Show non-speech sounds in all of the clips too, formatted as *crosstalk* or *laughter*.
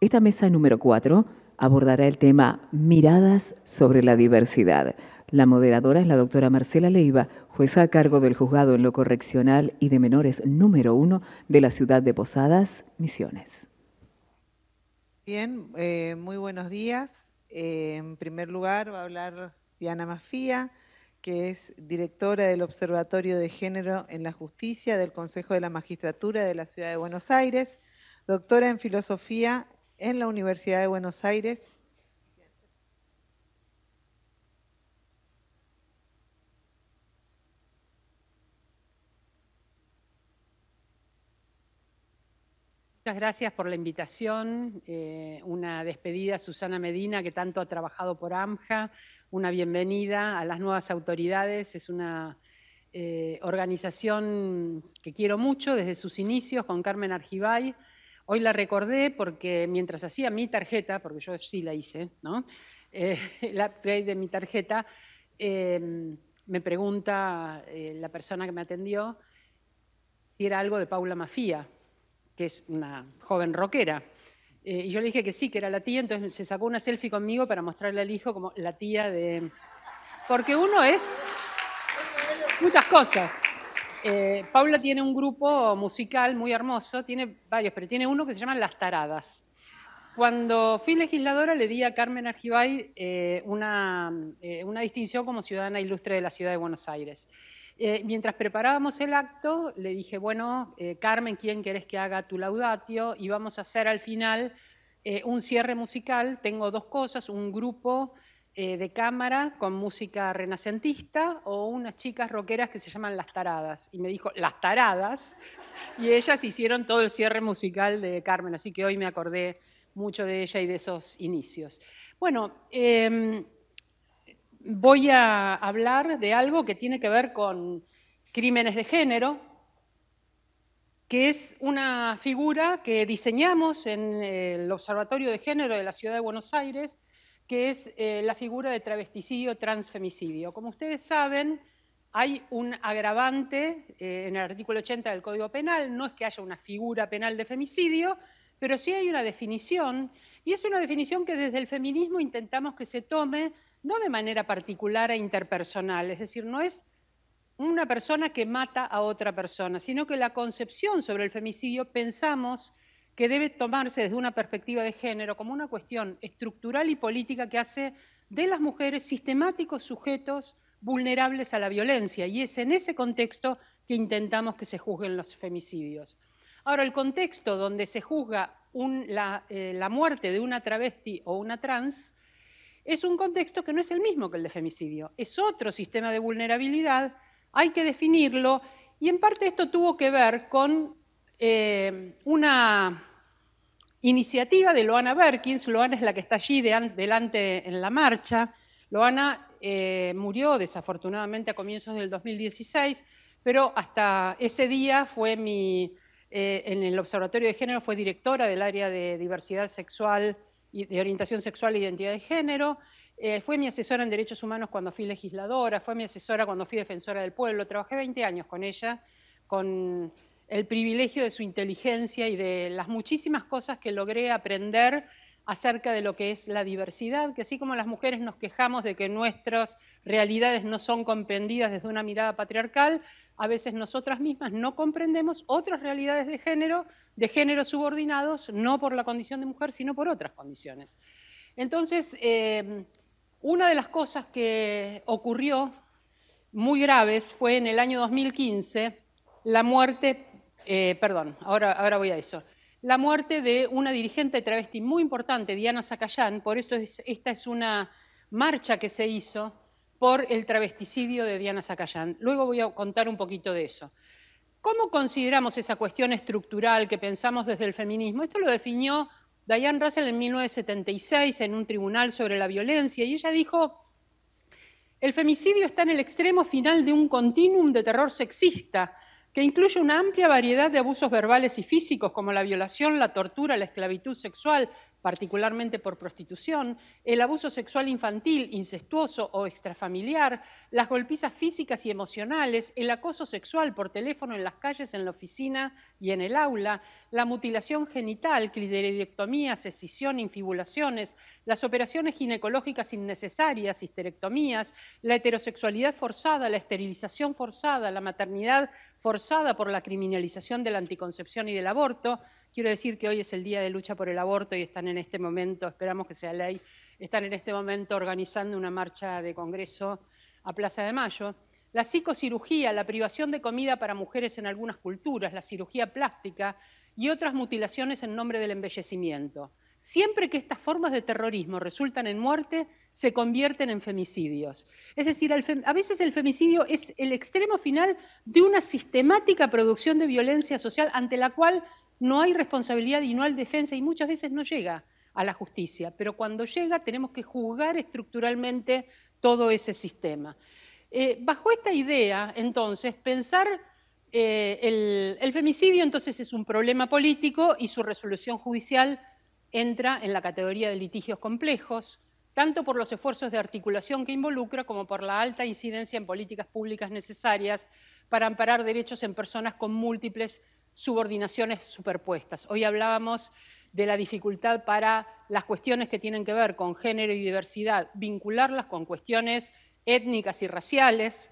Esta mesa número 4 abordará el tema Miradas sobre la diversidad. La moderadora es la doctora Marcela Leiva, jueza a cargo del juzgado en lo correccional y de menores número uno de la ciudad de Posadas, Misiones. Bien, eh, muy buenos días. Eh, en primer lugar va a hablar Diana Mafía, que es directora del Observatorio de Género en la Justicia del Consejo de la Magistratura de la Ciudad de Buenos Aires doctora en filosofía en la Universidad de Buenos Aires. Muchas gracias por la invitación. Eh, una despedida a Susana Medina, que tanto ha trabajado por AMJA. Una bienvenida a las nuevas autoridades. Es una eh, organización que quiero mucho desde sus inicios con Carmen Argibay Hoy la recordé porque mientras hacía mi tarjeta, porque yo sí la hice, ¿no? Eh, *laughs* el upgrade de mi tarjeta, em, me pregunta eh, la persona que me atendió si era algo de Paula Mafía, que es una joven rockera. Eh, y yo le dije que sí, que era la tía, entonces se sacó una selfie conmigo para mostrarle al hijo como la tía de... Porque uno es muchas cosas. Eh, Paula tiene un grupo musical muy hermoso, tiene varios, pero tiene uno que se llama Las Taradas. Cuando fui legisladora le di a Carmen Argibay eh, una, eh, una, distinción como ciudadana ilustre de la ciudad de Buenos Aires. mientras preparábamos el acto, le dije, bueno, Carmen, ¿quién querés que haga tu laudatio? Y vamos a hacer al final un cierre musical. Tengo dos cosas, un grupo eh, de cámara con música renacentista o unas chicas rockeras que se llaman Las Taradas. Y me dijo, Las Taradas. *laughs* Y ellas hicieron todo el cierre musical de Carmen, así que hoy me acordé mucho de ella y de esos inicios. Bueno, em, voy a hablar de algo que tiene que ver con crímenes de género, que es una figura que diseñamos en el Observatorio de Género de la Ciudad de Buenos Aires que es eh, la figura de travesticidio, transfemicidio. Como ustedes saben, hay un agravante eh, en el artículo 80 del Código Penal, no es que haya una figura penal de femicidio, pero sí hay una definición, y es una definición que desde el feminismo intentamos que se tome no de manera particular e interpersonal, es decir, no es una persona que mata a otra persona, sino que la concepción sobre el femicidio pensamos que debe tomarse desde una perspectiva de género como una cuestión estructural y política que hace de las mujeres sistemáticos sujetos vulnerables a la violencia. Y es en ese contexto que intentamos que se juzguen los femicidios. Ahora, el contexto donde se juzga eh, la, muerte de una travesti o una trans es un contexto que no es el mismo que el de femicidio. Es otro sistema de vulnerabilidad, hay que definirlo, y en parte esto tuvo que ver con eh, una iniciativa de Loana Berkins. Loana es la que está allí delante en la marcha. Loana eh, murió desafortunadamente a comienzos del 2016, pero hasta ese día fue mi, eh, en el Observatorio de Género, fue directora del área de diversidad sexual y de orientación sexual e identidad de género. fue mi asesora en derechos humanos cuando fui legisladora, fue mi asesora cuando fui defensora del pueblo. Trabajé 20 años con ella, con el privilegio de su inteligencia y de las muchísimas cosas que logré aprender acerca de lo que es la diversidad, que así como las mujeres nos quejamos de que nuestras realidades no son comprendidas desde una mirada patriarcal, a veces nosotras mismas no comprendemos otras realidades de género, de género subordinados, no por la condición de mujer, sino por otras condiciones. Entonces, em, una de las cosas que ocurrió muy graves fue en el año 2015 la muerte eh, perdón, ahora, ahora voy a eso. La muerte de una dirigente travesti muy importante, Diana Zacayán, por esto esta es una marcha que se hizo por el travesticidio de Diana Zacayán. Luego voy a contar un poquito de eso. ¿Cómo consideramos esa cuestión estructural que pensamos desde el feminismo? Esto lo definió Diane Russell en 1976 en un tribunal sobre la violencia y ella dijo, el femicidio está en el extremo final de un continuum de terror sexista que incluye una amplia variedad de abusos verbales y físicos como la violación, la tortura, la esclavitud sexual, particularmente por prostitución, el abuso sexual infantil, incestuoso o extrafamiliar, las golpizas físicas y emocionales, el acoso sexual por teléfono en las calles, en la oficina y en el aula, la mutilación genital, clideridectomía, escisión, infibulaciones, las operaciones ginecológicas innecesarias, histerectomías, la heterosexualidad forzada, la esterilización forzada, la maternidad forzada por la criminalización de la anticoncepción y del aborto, Quiero decir que hoy es el día de lucha por el aborto y están en este momento, esperamos que sea ley, están en este momento organizando una marcha de Congreso a Plaza de Mayo. La psicocirugía, la privación de comida para mujeres en algunas culturas, la cirugía plástica y otras mutilaciones en nombre del embellecimiento. Siempre que estas formas de terrorismo resultan en muerte, se convierten en femicidios. Es decir, a veces el femicidio es el extremo final de una sistemática producción de violencia social ante la cual no hay responsabilidad y no hay defensa y muchas veces no llega a la justicia, pero cuando llega tenemos que juzgar estructuralmente todo ese sistema. Eh, bajo esta idea, entonces, pensar eh, el, el femicidio entonces es un problema político y su resolución judicial entra en la categoría de litigios complejos, tanto por los esfuerzos de articulación que involucra como por la alta incidencia en políticas públicas necesarias para amparar derechos en personas con múltiples subordinaciones superpuestas. Hoy hablábamos de la dificultad para las cuestiones que tienen que ver con género y diversidad, vincularlas con cuestiones étnicas y raciales,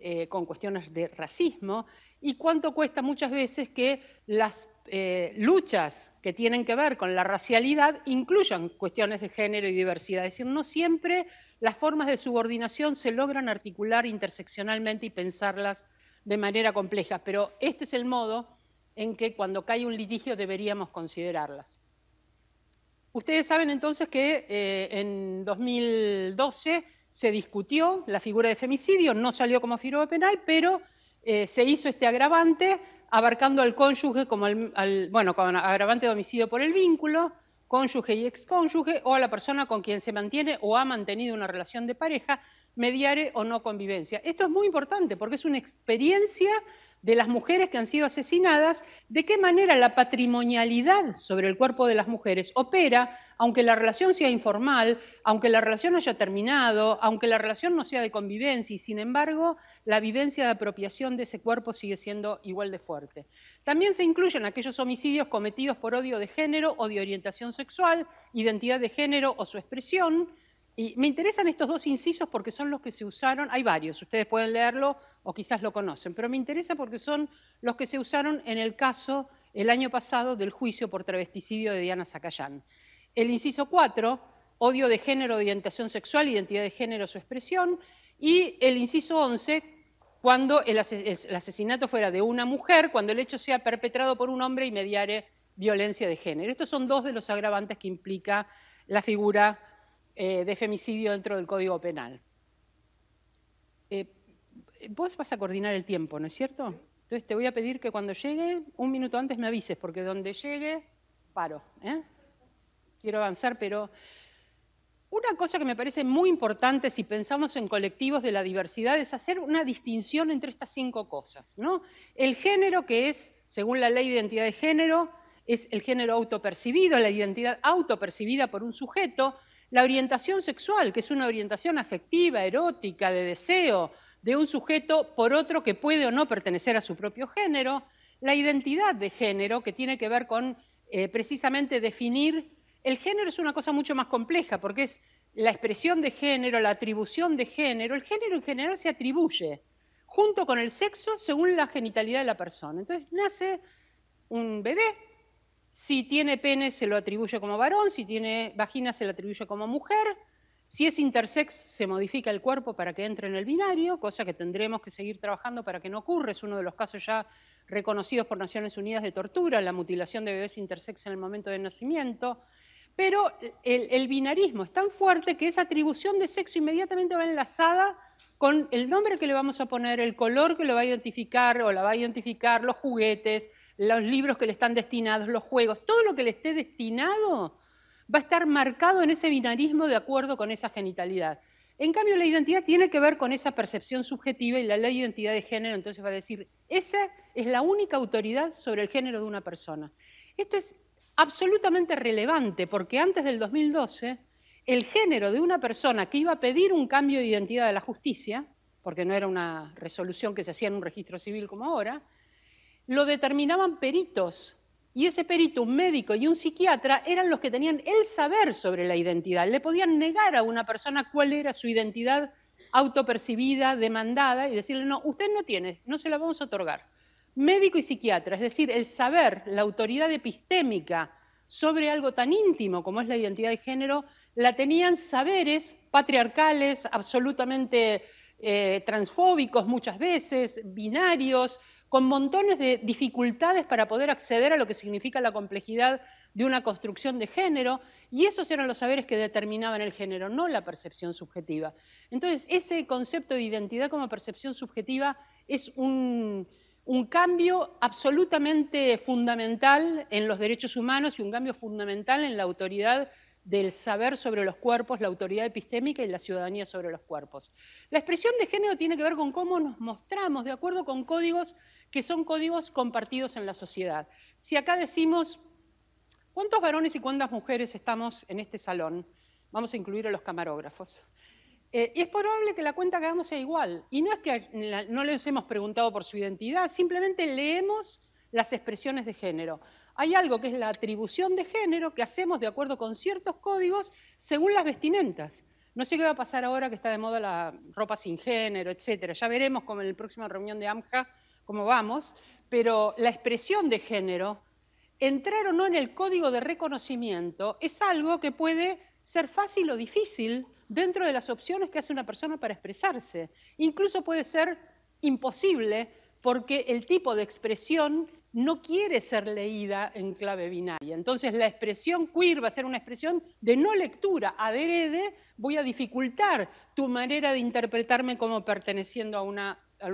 eh, con cuestiones de racismo, y cuánto cuesta muchas veces que las eh, luchas que tienen que ver con la racialidad incluyan cuestiones de género y diversidad. Es decir, no siempre las formas de subordinación se logran articular interseccionalmente y pensarlas de manera compleja, pero este es el modo en que cuando cae un litigio deberíamos considerarlas. Ustedes saben entonces que eh, en 2012 se discutió la figura de femicidio, no salió como figura penal, pero eh, se hizo este agravante abarcando al cónyuge como al, bueno, agravante de homicidio por el vínculo, cónyuge y excónyuge, o a la persona con quien se mantiene o ha mantenido una relación de pareja, mediare o no convivencia. Esto es muy importante porque es una experiencia de las mujeres que han sido asesinadas, de qué manera la patrimonialidad sobre el cuerpo de las mujeres opera, aunque la relación sea informal, aunque la relación haya terminado, aunque la relación no sea de convivencia, y sin embargo la vivencia de apropiación de ese cuerpo sigue siendo igual de fuerte. También se incluyen aquellos homicidios cometidos por odio de género o de orientación sexual, identidad de género o su expresión, y me interesan estos dos incisos porque son los que se usaron, hay varios, ustedes pueden leerlo o quizás lo conocen, pero me interesa porque son los que se usaron en el caso el año pasado del juicio por travesticidio de Diana Zacayán. El inciso 4, odio de género, orientación sexual, identidad de género, su expresión, y el inciso 11, cuando el asesinato fuera de una mujer, cuando el hecho sea perpetrado por un hombre y mediare violencia de género. Estos son dos de los agravantes que implica la figura eh, de femicidio dentro del Código Penal. Eh, vos vas a coordinar el tiempo, ¿no es cierto? Entonces te voy a pedir que cuando llegue, un minuto antes me avises, porque donde llegue, paro. ¿eh? Quiero avanzar, pero una cosa que me parece muy importante si pensamos en colectivos de la diversidad es hacer una distinción entre estas cinco cosas. ¿no? El género, que es, según la ley de identidad de género, es el género autopercibido, la identidad autopercibida por un sujeto, la orientación sexual, que es una orientación afectiva, erótica, de deseo de un sujeto por otro que puede o no pertenecer a su propio género, la identidad de género, que tiene que ver con eh, precisamente definir, el género es una cosa mucho más compleja, porque es la expresión de género, la atribución de género, el género en general se atribuye junto con el sexo según la genitalidad de la persona. Entonces nace un bebé si tiene pene, se lo atribuye como varón, si tiene vagina, se lo atribuye como mujer. Si es intersex, se modifica el cuerpo para que entre en el binario, cosa que tendremos que seguir trabajando para que no ocurra. Es uno de los casos ya reconocidos por Naciones Unidas de tortura, la mutilación de bebés intersex en el momento del nacimiento. Pero el, el, binarismo es tan fuerte que esa atribución de sexo inmediatamente va enlazada con el nombre que le vamos a poner, el color que lo va a identificar o la va a identificar, los juguetes, los libros que le están destinados, los juegos, todo lo que le esté destinado va a estar marcado en ese binarismo de acuerdo con esa genitalidad. En cambio, la identidad tiene que ver con esa percepción subjetiva y la ley de identidad de género entonces va a decir, esa es la única autoridad sobre el género de una persona. Esto es absolutamente relevante porque antes del 2012 el género de una persona que iba a pedir un cambio de identidad de la justicia, porque no era una resolución que se hacía en un registro civil como ahora, lo determinaban peritos. Y ese perito, un médico y un psiquiatra, eran los que tenían el saber sobre la identidad. Le podían negar a una persona cuál era su identidad autopercibida, demandada, y decirle, no, usted no tiene, no se la vamos a otorgar. Médico y psiquiatra, es decir, el saber, la autoridad epistémica sobre algo tan íntimo como es la identidad de género, la tenían saberes patriarcales, absolutamente eh, transfóbicos muchas veces, binarios, con montones de dificultades para poder acceder a lo que significa la complejidad de una construcción de género, y esos eran los saberes que determinaban el género, no la percepción subjetiva. Entonces, ese concepto de identidad como percepción subjetiva es un, cambio absolutamente fundamental en los derechos humanos y un cambio fundamental en la autoridad del saber sobre los cuerpos, la autoridad epistémica y la ciudadanía sobre los cuerpos. La expresión de género tiene que ver con cómo nos mostramos de acuerdo con códigos que son códigos compartidos en la sociedad. Si acá decimos, ¿cuántos varones y cuántas mujeres estamos en este salón? Vamos a incluir a los camarógrafos. Eh, y es probable que la cuenta que hagamos sea igual. Y no es que no les hemos preguntado por su identidad, simplemente leemos las expresiones de género hay algo que es la atribución de género que hacemos de acuerdo con ciertos códigos según las vestimentas. No sé qué va a pasar ahora que está de moda la ropa sin género, etcétera. Ya veremos como en la próxima reunión de AMJA cómo vamos, pero la expresión de género, entrar o no en el código de reconocimiento, es algo que puede ser fácil o difícil dentro de las opciones que hace una persona para expresarse. Incluso puede ser imposible porque el tipo de expresión no quiere ser leída en clave binaria. Entonces la expresión queer va a ser una expresión de no lectura, adherede, voy a dificultar tu manera de interpretarme como perteneciendo a, un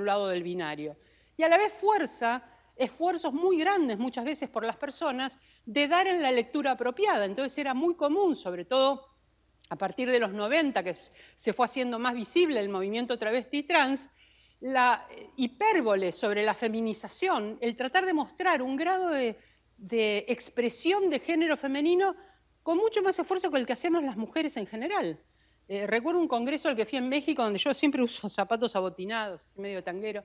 lado del binario. Y a la vez fuerza esfuerzos muy grandes muchas veces por las personas de dar en la lectura apropiada. Entonces era muy común, sobre todo a partir de los 90, que se fue haciendo más visible el movimiento travesti trans, la eh, hipérbole sobre la feminización, el tratar de mostrar un grado de, expresión de género femenino con mucho más esfuerzo que el que hacemos las mujeres en general. Eh, recuerdo un congreso al que fui en México donde yo siempre uso *laughs* zapatos abotinados, así medio tanguero.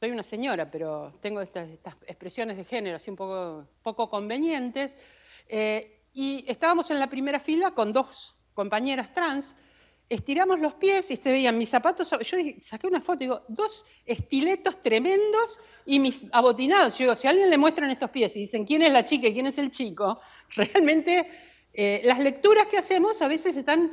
Soy una señora, pero tengo estas, expresiones de género así un poco, convenientes. Eh, y estábamos en la primera fila con dos compañeras trans estiramos los pies y se veían mis zapatos. Yo saqué una foto, digo, dos estiletos tremendos y mis abotinados. Yo digo, si a alguien le muestran estos pies y dicen quién es la chica y quién es el chico, *laughs* realmente eh, las lecturas que hacemos a veces están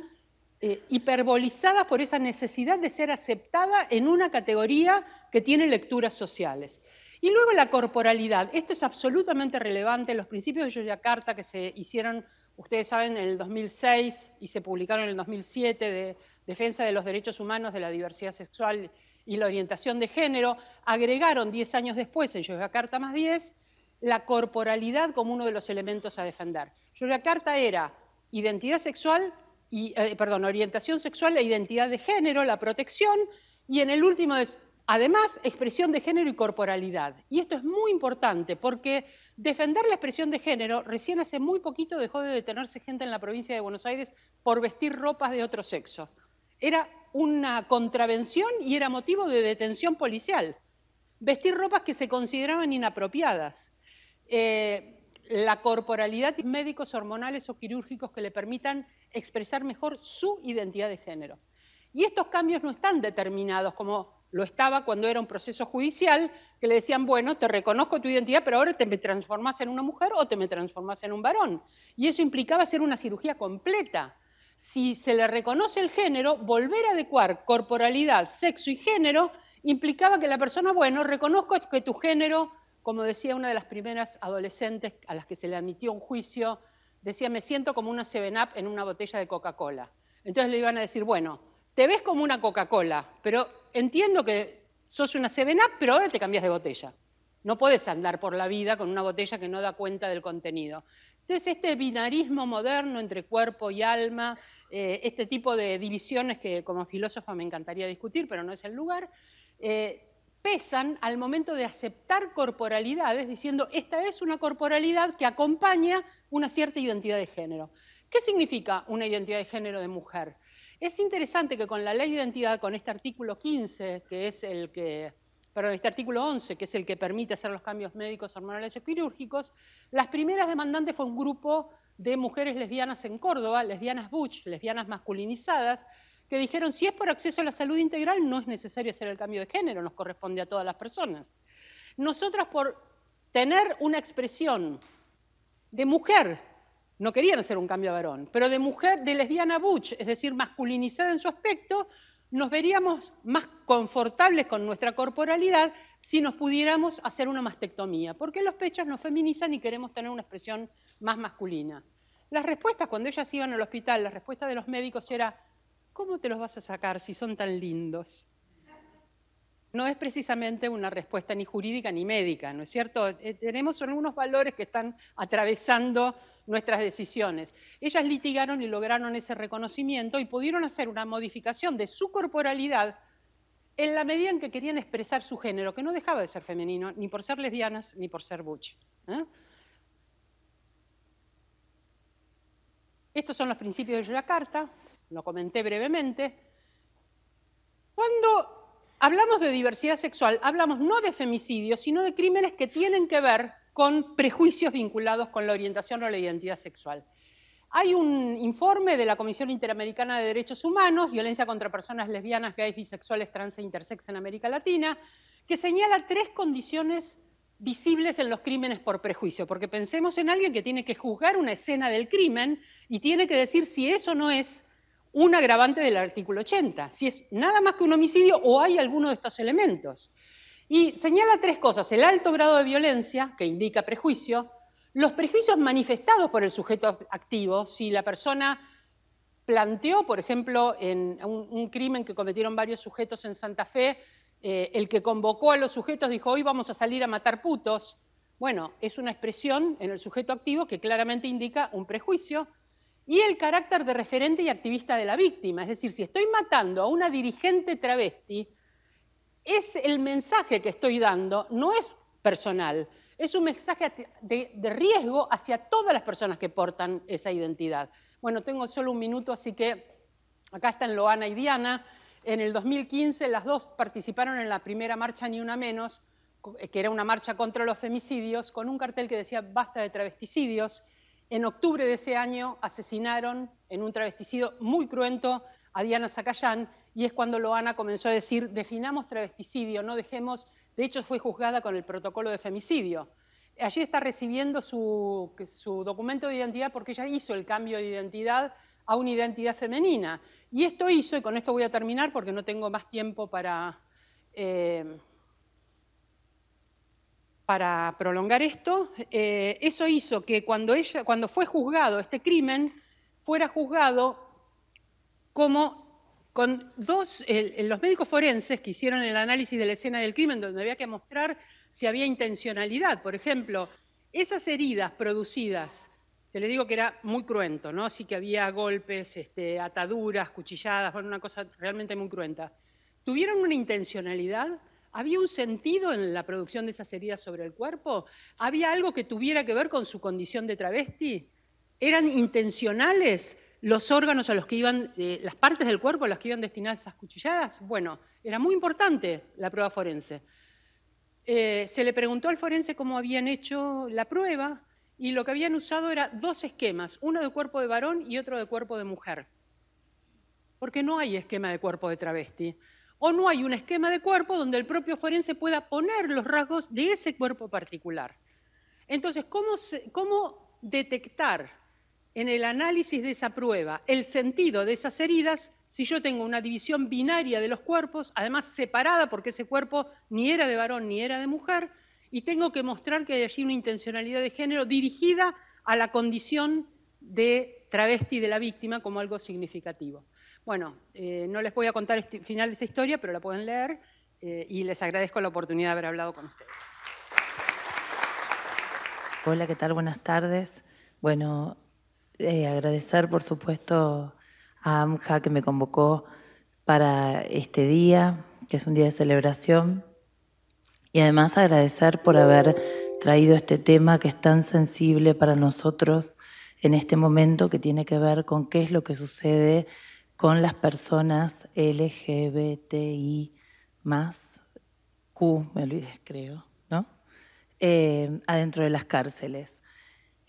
eh, hiperbolizadas por esa necesidad de ser aceptada en una categoría que tiene lecturas sociales. Y luego la corporalidad. Esto es absolutamente relevante. Los principios de Yogyakarta que se hicieron Ustedes saben, en el 2006 y se publicaron en el 2007 de Defensa de los Derechos Humanos de la Diversidad Sexual y la Orientación de Género, agregaron 10 años después, en Carta más 10, la corporalidad como uno de los elementos a defender. Carta era identidad sexual y, eh, perdón, orientación sexual la e identidad de género, la protección, y en el último Además, expresión de género y corporalidad. Y esto es muy importante porque defender la expresión de género recién hace muy poquito dejó de detenerse gente en la provincia de Buenos Aires por vestir ropas de otro sexo. Era una contravención y era motivo de detención policial. Vestir ropas que se consideraban inapropiadas. Eh, la corporalidad, y médicos hormonales o quirúrgicos que le permitan expresar mejor su identidad de género. Y estos cambios no están determinados como lo estaba cuando era un proceso judicial, que le decían, bueno, te reconozco tu identidad, pero ahora te me transformas en una mujer o te me transformas en un varón. Y eso implicaba hacer una cirugía completa. Si se le reconoce el género, volver a adecuar corporalidad, sexo y género implicaba que la persona, bueno, reconozco que tu género, como decía una de las primeras adolescentes a las que se le admitió un juicio, decía, me siento como una Seven up en una botella de Coca-Cola. Entonces le iban a decir, bueno, te ves como una Coca-Cola, pero entiendo que sos una 7 pero ahora te cambias de botella. No puedes andar por la vida con una botella que no da cuenta del contenido. Entonces, este binarismo moderno entre cuerpo y alma, eh, este tipo de divisiones que como filósofa me encantaría discutir, pero no es el lugar, eh, pesan al momento de aceptar corporalidades, diciendo, esta es una corporalidad que acompaña una cierta identidad de género. ¿Qué significa una identidad de género de mujer? Es interesante que con la ley de identidad, con este artículo 15, que es el que, perdón, este artículo 11, que es el que permite hacer los cambios médicos, hormonales y quirúrgicos, las primeras demandantes fue un grupo de mujeres lesbianas en Córdoba, lesbianas butch, lesbianas masculinizadas, que dijeron, si es por acceso a la salud integral, no es necesario hacer el cambio de género, nos corresponde a todas las personas. Nosotras por tener una expresión de mujer no querían hacer un cambio a varón, pero de mujer, de lesbiana butch, es decir, masculinizada en su aspecto, nos veríamos más confortables con nuestra corporalidad si nos pudiéramos hacer una mastectomía, porque los pechos nos feminizan y queremos tener una expresión más masculina. Las respuestas cuando ellas iban al hospital, la respuesta de los médicos era, ¿cómo te los vas a sacar si son tan lindos? no es precisamente una respuesta ni jurídica ni médica, ¿no es cierto? Eh, tenemos algunos valores que están atravesando nuestras decisiones. Ellas litigaron y lograron ese reconocimiento y pudieron hacer una modificación de su corporalidad en la medida en que querían expresar su género, que no dejaba de ser femenino, ni por ser lesbianas, ni por ser butch. ¿eh? Estos son los principios de la carta, lo comenté brevemente. Cuando hablamos de diversidad sexual, hablamos no de femicidios, sino de crímenes que tienen que ver con prejuicios vinculados con la orientación o la identidad sexual. Hay un informe de la Comisión Interamericana de Derechos Humanos, Violencia contra Personas Lesbianas, Gays, Bisexuales, Trans e Intersex en América Latina, que señala tres condiciones visibles en los crímenes por prejuicio, porque pensemos en alguien que tiene que juzgar una escena del crimen y tiene que decir si eso no es un agravante del artículo 80, si es nada más que un homicidio o hay alguno de estos elementos. Y señala tres cosas, el alto grado de violencia, que indica prejuicio, los prejuicios manifestados por el sujeto activo, si la persona planteó, por ejemplo, en un, crimen que cometieron varios sujetos en Santa Fe, eh, el que convocó a los sujetos dijo, hoy vamos a salir a matar putos. Bueno, es una expresión en el sujeto activo que claramente indica un prejuicio y el carácter de referente y activista de la víctima. Es decir, si estoy matando a una dirigente travesti, es el mensaje que estoy dando, no es personal, es un mensaje de, de riesgo hacia todas las personas que portan esa identidad. Bueno, tengo solo un minuto, así que acá están Loana y Diana. En el 2015 las dos participaron en la primera marcha Ni Una Menos, eh, que era una marcha contra los femicidios, con un cartel que decía basta de travesticidios en octubre de ese año asesinaron en un travesticidio muy cruento a Diana Zacayán y es cuando Loana comenzó a decir, definamos travesticidio, no dejemos, de hecho fue juzgada con el protocolo de femicidio. Allí está recibiendo su, documento de identidad porque ella hizo el cambio de identidad a una identidad femenina. Y esto hizo, y con esto voy a terminar porque no tengo más tiempo para, eh, para prolongar esto, eh, eso hizo que cuando, fue juzgado este crimen, fuera juzgado como con dos, los médicos forenses que hicieron el análisis de la escena del crimen, donde había que mostrar si había intencionalidad. Por ejemplo, esas heridas producidas, que le digo que era muy cruento, ¿no? Así que había golpes, este, ataduras, cuchilladas, una cosa realmente muy cruenta. ¿Tuvieron una intencionalidad? ¿Había un sentido en la producción de esas heridas sobre el cuerpo? ¿Había algo que tuviera que ver con su condición de travesti? ¿Eran intencionales los órganos a los que iban, eh, las partes del cuerpo a las que iban destinadas esas cuchilladas? Bueno, era muy importante la prueba forense. Eh, se le preguntó al forense cómo habían hecho la prueba y lo que habían usado era dos esquemas, uno de cuerpo de varón y otro de cuerpo de mujer. Porque no hay esquema de cuerpo de travesti o no hay un esquema de cuerpo donde el propio forense pueda poner los rasgos de ese cuerpo particular. Entonces, ¿cómo, detectar en el análisis de esa prueba el sentido de esas heridas si yo tengo una división binaria de los cuerpos, además separada porque ese cuerpo ni era de varón ni era de mujer, y tengo que mostrar que hay allí una intencionalidad de género dirigida a la condición de travesti de la víctima como algo significativo. Bueno, eh, no les voy a contar el este final de esa historia, pero la pueden leer eh, y les agradezco la oportunidad de haber hablado con ustedes. Hola, ¿qué tal? Buenas tardes. Bueno, eh, agradecer por supuesto a AMJA que me convocó para este día, que es un día de celebración, y además agradecer por haber traído este tema que es tan sensible para nosotros en este momento, que tiene que ver con qué es lo que sucede con las personas LGBTI más Q, me olvidé, creo, ¿no? Eh, adentro de las cárceles.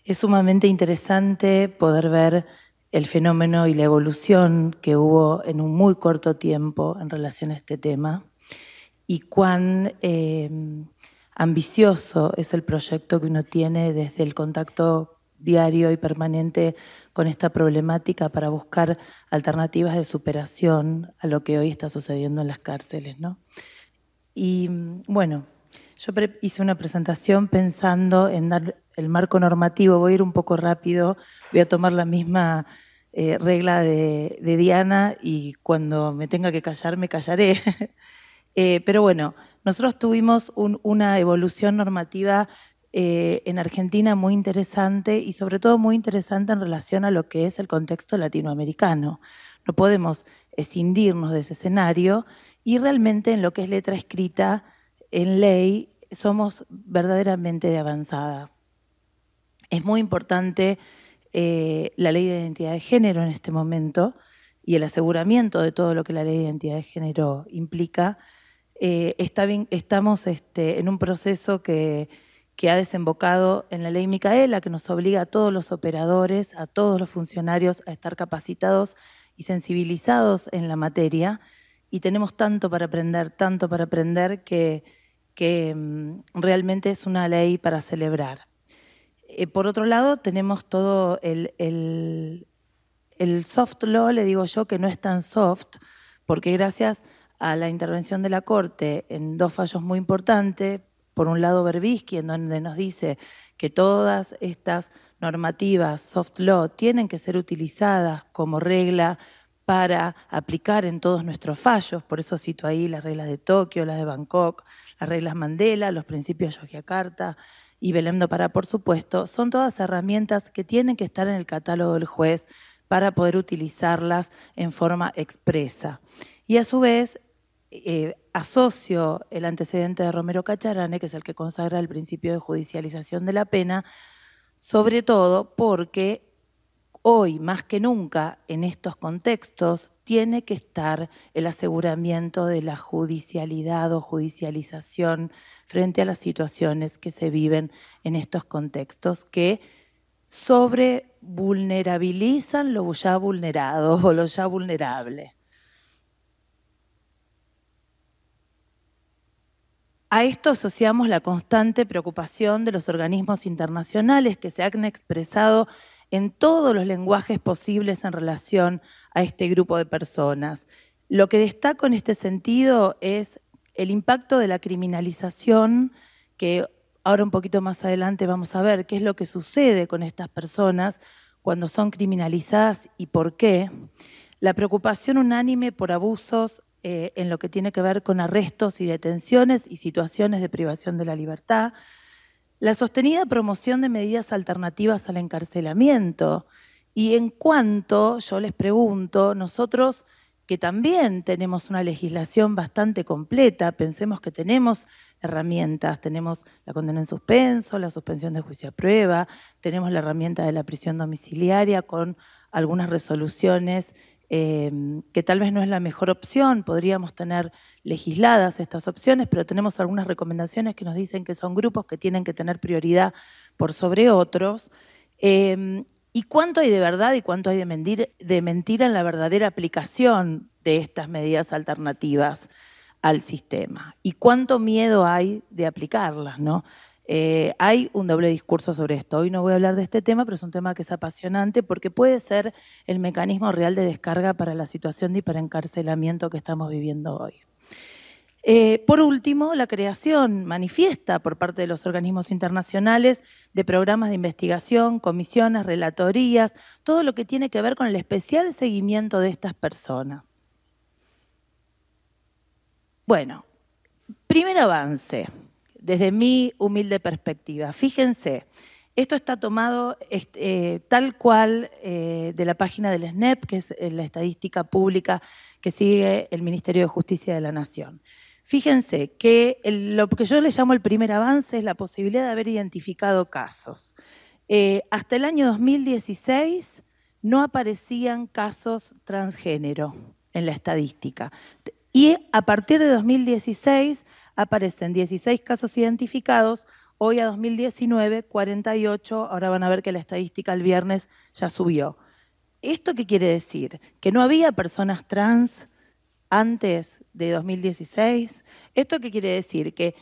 Es sumamente interesante poder ver el fenómeno y la evolución que hubo en un muy corto tiempo en relación a este tema y cuán eh, ambicioso es el proyecto que uno tiene desde el contacto diario y permanente con esta problemática para buscar alternativas de superación a lo que hoy está sucediendo en las cárceles. ¿no? Y bueno, yo hice una presentación pensando en dar el marco normativo, voy a ir un poco rápido, voy a tomar la misma eh, regla de, Diana y cuando me tenga que callar, me callaré. *laughs* Eh, pero bueno, nosotros tuvimos una evolución normativa eh, en Argentina muy interesante y sobre todo muy interesante en relación a lo que es el contexto latinoamericano. No podemos escindirnos de ese escenario y realmente en lo que es letra escrita en ley somos verdaderamente de avanzada. Es muy importante eh, la ley de identidad de género en este momento y el aseguramiento de todo lo que la ley de identidad de género implica. Eh, está bien, estamos este, en un proceso que que ha desembocado en la ley Micaela, que nos obliga a todos los operadores, a todos los funcionarios a estar capacitados y sensibilizados en la materia. Y tenemos tanto para aprender, tanto para aprender, que, mm, realmente es una ley para celebrar. Eh, por otro lado, tenemos todo el soft law, le digo yo, que no es tan soft, porque gracias a la intervención de la Corte en dos fallos muy importantes, por un lado Berbisky, en donde nos dice que todas estas normativas soft law tienen que ser utilizadas como regla para aplicar en todos nuestros fallos, por eso cito ahí las reglas de Tokio, las de Bangkok, las reglas Mandela, los principios de Yogyakarta y Belém para por supuesto, son todas herramientas que tienen que estar en el catálogo del juez para poder utilizarlas en forma expresa. Y a su vez, eh, asocio el antecedente de Romero Cacharane, que es el que consagra el principio de judicialización de la pena, sobre todo porque hoy más que nunca en estos contextos tiene que estar el aseguramiento de la judicialidad o judicialización frente a las situaciones que se viven en estos contextos que sobre lo ya vulnerado o lo ya vulnerable. A esto asociamos la constante preocupación de los organismos internacionales que se han expresado en todos los lenguajes posibles en relación a este grupo de personas. Lo que destaco en este sentido es el impacto de la criminalización, que ahora un poquito más adelante vamos a ver qué es lo que sucede con estas personas cuando son criminalizadas y por qué. La preocupación unánime por abusos eh, en lo que tiene que ver con arrestos y detenciones y situaciones de privación de la libertad, la sostenida promoción de medidas alternativas al encarcelamiento. Y en cuanto, yo les pregunto, nosotros que también tenemos una legislación bastante completa, pensemos que tenemos herramientas, tenemos la condena en suspenso, la suspensión de juicio a prueba, tenemos la herramienta de la prisión domiciliaria con algunas resoluciones Em, que tal vez no es la mejor opción, podríamos tener legisladas estas opciones, pero tenemos algunas recomendaciones que nos dicen que son grupos que tienen que tener prioridad por sobre otros. Em, ¿Y cuánto hay de verdad y cuánto hay de, de mentira en la verdadera aplicación de estas medidas alternativas al sistema? ¿Y cuánto miedo hay de aplicarlas? ¿no? Eh, hay un doble discurso sobre esto. Hoy no voy a hablar de este tema, pero es un tema que es apasionante porque puede ser el mecanismo real de descarga para la situación de hiperencarcelamiento que estamos viviendo hoy. Eh, por último, la creación manifiesta por parte de los organismos internacionales de programas de investigación, comisiones, relatorías, todo lo que tiene que ver con el especial seguimiento de estas personas. Bueno, primer avance desde mi humilde perspectiva. Fíjense, esto está tomado eh, tal cual eh, de la página del SNEP, que es eh, la estadística pública que sigue el Ministerio de Justicia de la Nación. Fíjense que lo que yo le llamo el primer avance es la posibilidad de haber identificado casos. hasta el año 2016 no aparecían casos transgénero en la estadística. Y a partir de 2016 aparecen 16 casos identificados, hoy a 2019 48, ahora van a ver que la estadística el viernes ya subió. ¿Esto qué quiere decir? ¿Que no había personas trans antes de 2016? ¿Esto qué quiere decir? Que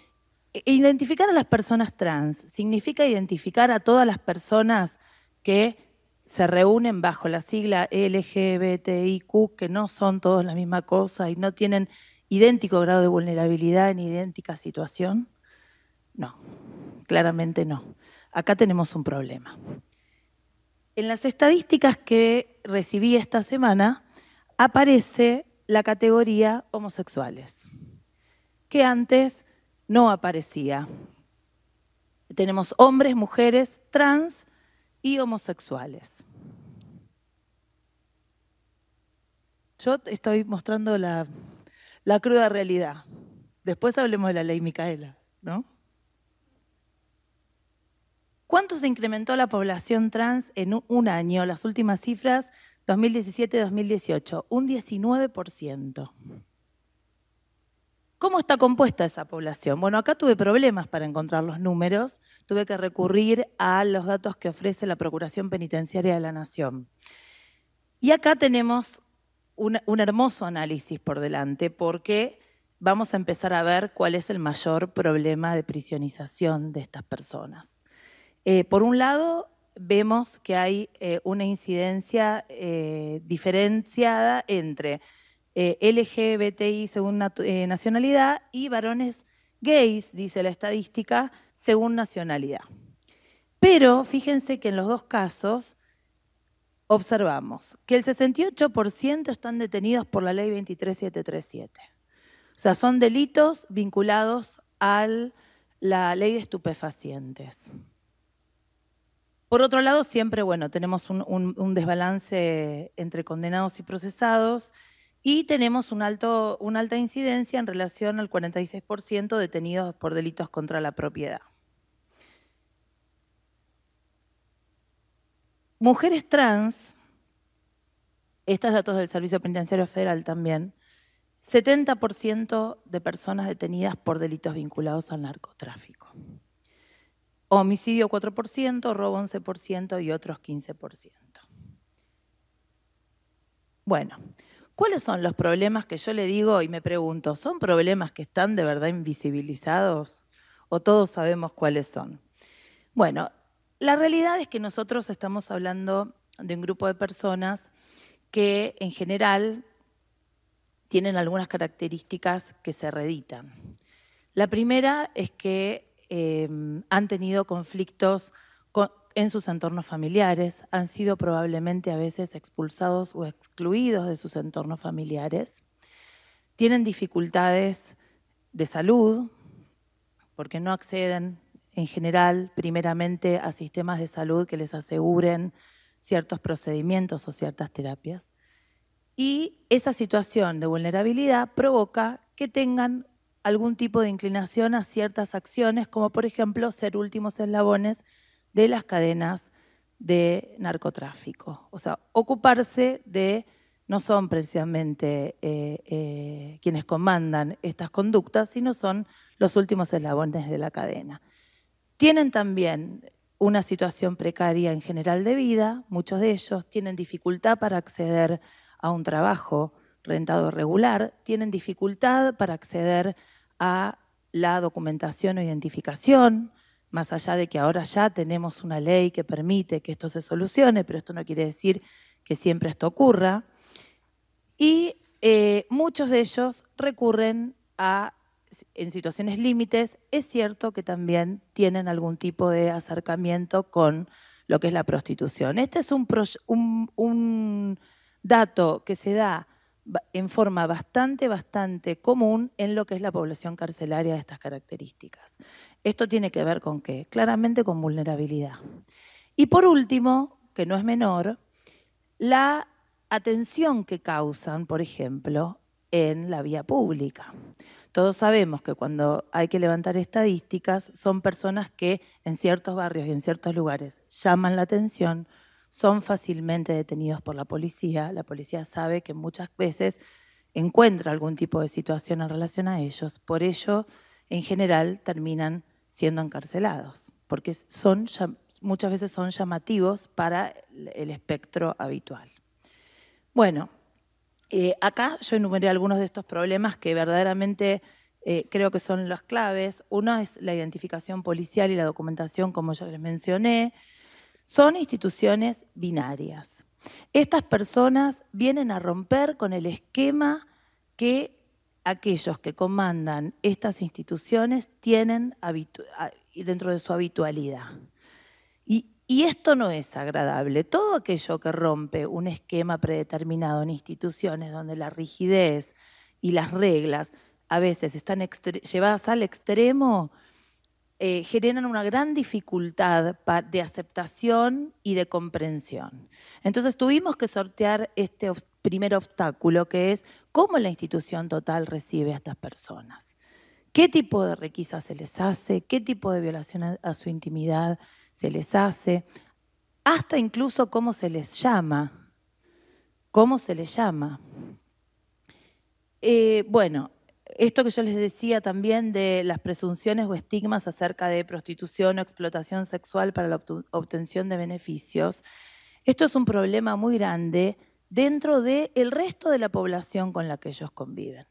identificar a las personas trans significa identificar a todas las personas que se reúnen bajo la sigla LGBTIQ, que no son todos la misma cosa y no tienen idéntico grado de vulnerabilidad en idéntica situación? No, claramente no. Acá tenemos un problema. En las estadísticas que recibí esta semana aparece la categoría homosexuales, que antes no aparecía. Tenemos hombres, mujeres, trans y homosexuales. Yo estoy mostrando la la cruda realidad. Después hablemos de la ley Micaela, ¿no? ¿Cuánto se incrementó la población trans en un año? Las últimas cifras, 2017-2018, un 19%. ¿Cómo está compuesta esa población? Bueno, acá tuve problemas para encontrar los números, tuve que recurrir a los datos que ofrece la Procuración Penitenciaria de la Nación. Y acá tenemos un, hermoso análisis por delante porque vamos a empezar a ver cuál es el mayor problema de prisionización de estas personas. Eh, por un lado, vemos que hay eh, una incidencia eh, diferenciada entre LGBTI según nacionalidad y varones gays, dice la estadística, según nacionalidad. Pero fíjense que en los dos casos observamos que el 68% están detenidos por la ley 23737. O sea, son delitos vinculados a la ley de estupefacientes. Por otro lado, siempre, bueno, tenemos un, desbalance entre condenados y procesados y tenemos un alto, una alta incidencia en relación al 46% detenidos por delitos contra la propiedad. mujeres trans, estos datos del Servicio Penitenciario Federal también, 70% de personas detenidas por delitos vinculados al narcotráfico. Homicidio 4%, robo 11% y otros 15%. Bueno, ¿cuáles son los problemas que yo le digo y me pregunto? ¿Son problemas que están de verdad invisibilizados o todos sabemos cuáles son? Bueno, la realidad es que nosotros estamos hablando de un grupo de personas que en general tienen algunas características que se reeditan. La primera es que eh, han tenido conflictos en sus entornos familiares, han sido probablemente a veces expulsados o excluidos de sus entornos familiares, tienen dificultades de salud porque no acceden en general, primeramente a sistemas de salud que les aseguren ciertos procedimientos o ciertas terapias. Y esa situación de vulnerabilidad provoca que tengan algún tipo de inclinación a ciertas acciones, como por ejemplo ser últimos eslabones de las cadenas de narcotráfico. O sea, ocuparse de, no son precisamente eh, eh, quienes comandan estas conductas, sino son los últimos eslabones de la cadena. Tienen también una situación precaria en general de vida, muchos de ellos tienen dificultad para acceder a un trabajo rentado regular, tienen dificultad para acceder a la documentación o identificación, más allá de que ahora ya tenemos una ley que permite que esto se solucione, pero esto no quiere decir que siempre esto ocurra. Y eh, muchos de ellos recurren a en situaciones límites, es cierto que también tienen algún tipo de acercamiento con lo que es la prostitución. Este es un, dato que se da en forma bastante, bastante común en lo que es la población carcelaria de estas características. Esto tiene que ver con qué? Claramente con vulnerabilidad. Y por último, que no es menor, la atención que causan, por ejemplo, en la vía pública. Todos sabemos que cuando hay que levantar estadísticas son personas que en ciertos barrios y en ciertos lugares llaman la atención, son fácilmente detenidos por la policía. La policía sabe que muchas veces encuentra algún tipo de situación en relación a ellos. Por ello, en general, terminan siendo encarcelados, porque son, muchas veces son llamativos para el espectro habitual. Bueno, eh, acá yo enumeré algunos de estos problemas que verdaderamente eh, creo que son las claves. Uno es la identificación policial y la documentación, como ya les mencioné. Son instituciones binarias. Estas personas vienen a romper con el esquema que aquellos que comandan estas instituciones tienen dentro de su habitualidad. Y esto no es agradable. Todo aquello que rompe un esquema predeterminado en instituciones donde la rigidez y las reglas a veces están llevadas al extremo, eh, generan una gran dificultad de aceptación y de comprensión. Entonces tuvimos que sortear este primer obstáculo, que es cómo la institución total recibe a estas personas, qué tipo de requisas se les hace, qué tipo de violación a su intimidad se les hace, hasta incluso cómo se les llama. ¿Cómo se les llama? Eh, bueno, esto que yo les decía también de las presunciones o estigmas acerca de prostitución o explotación sexual para la obtención de beneficios, esto es un problema muy grande dentro del el resto de la población con la que ellos conviven.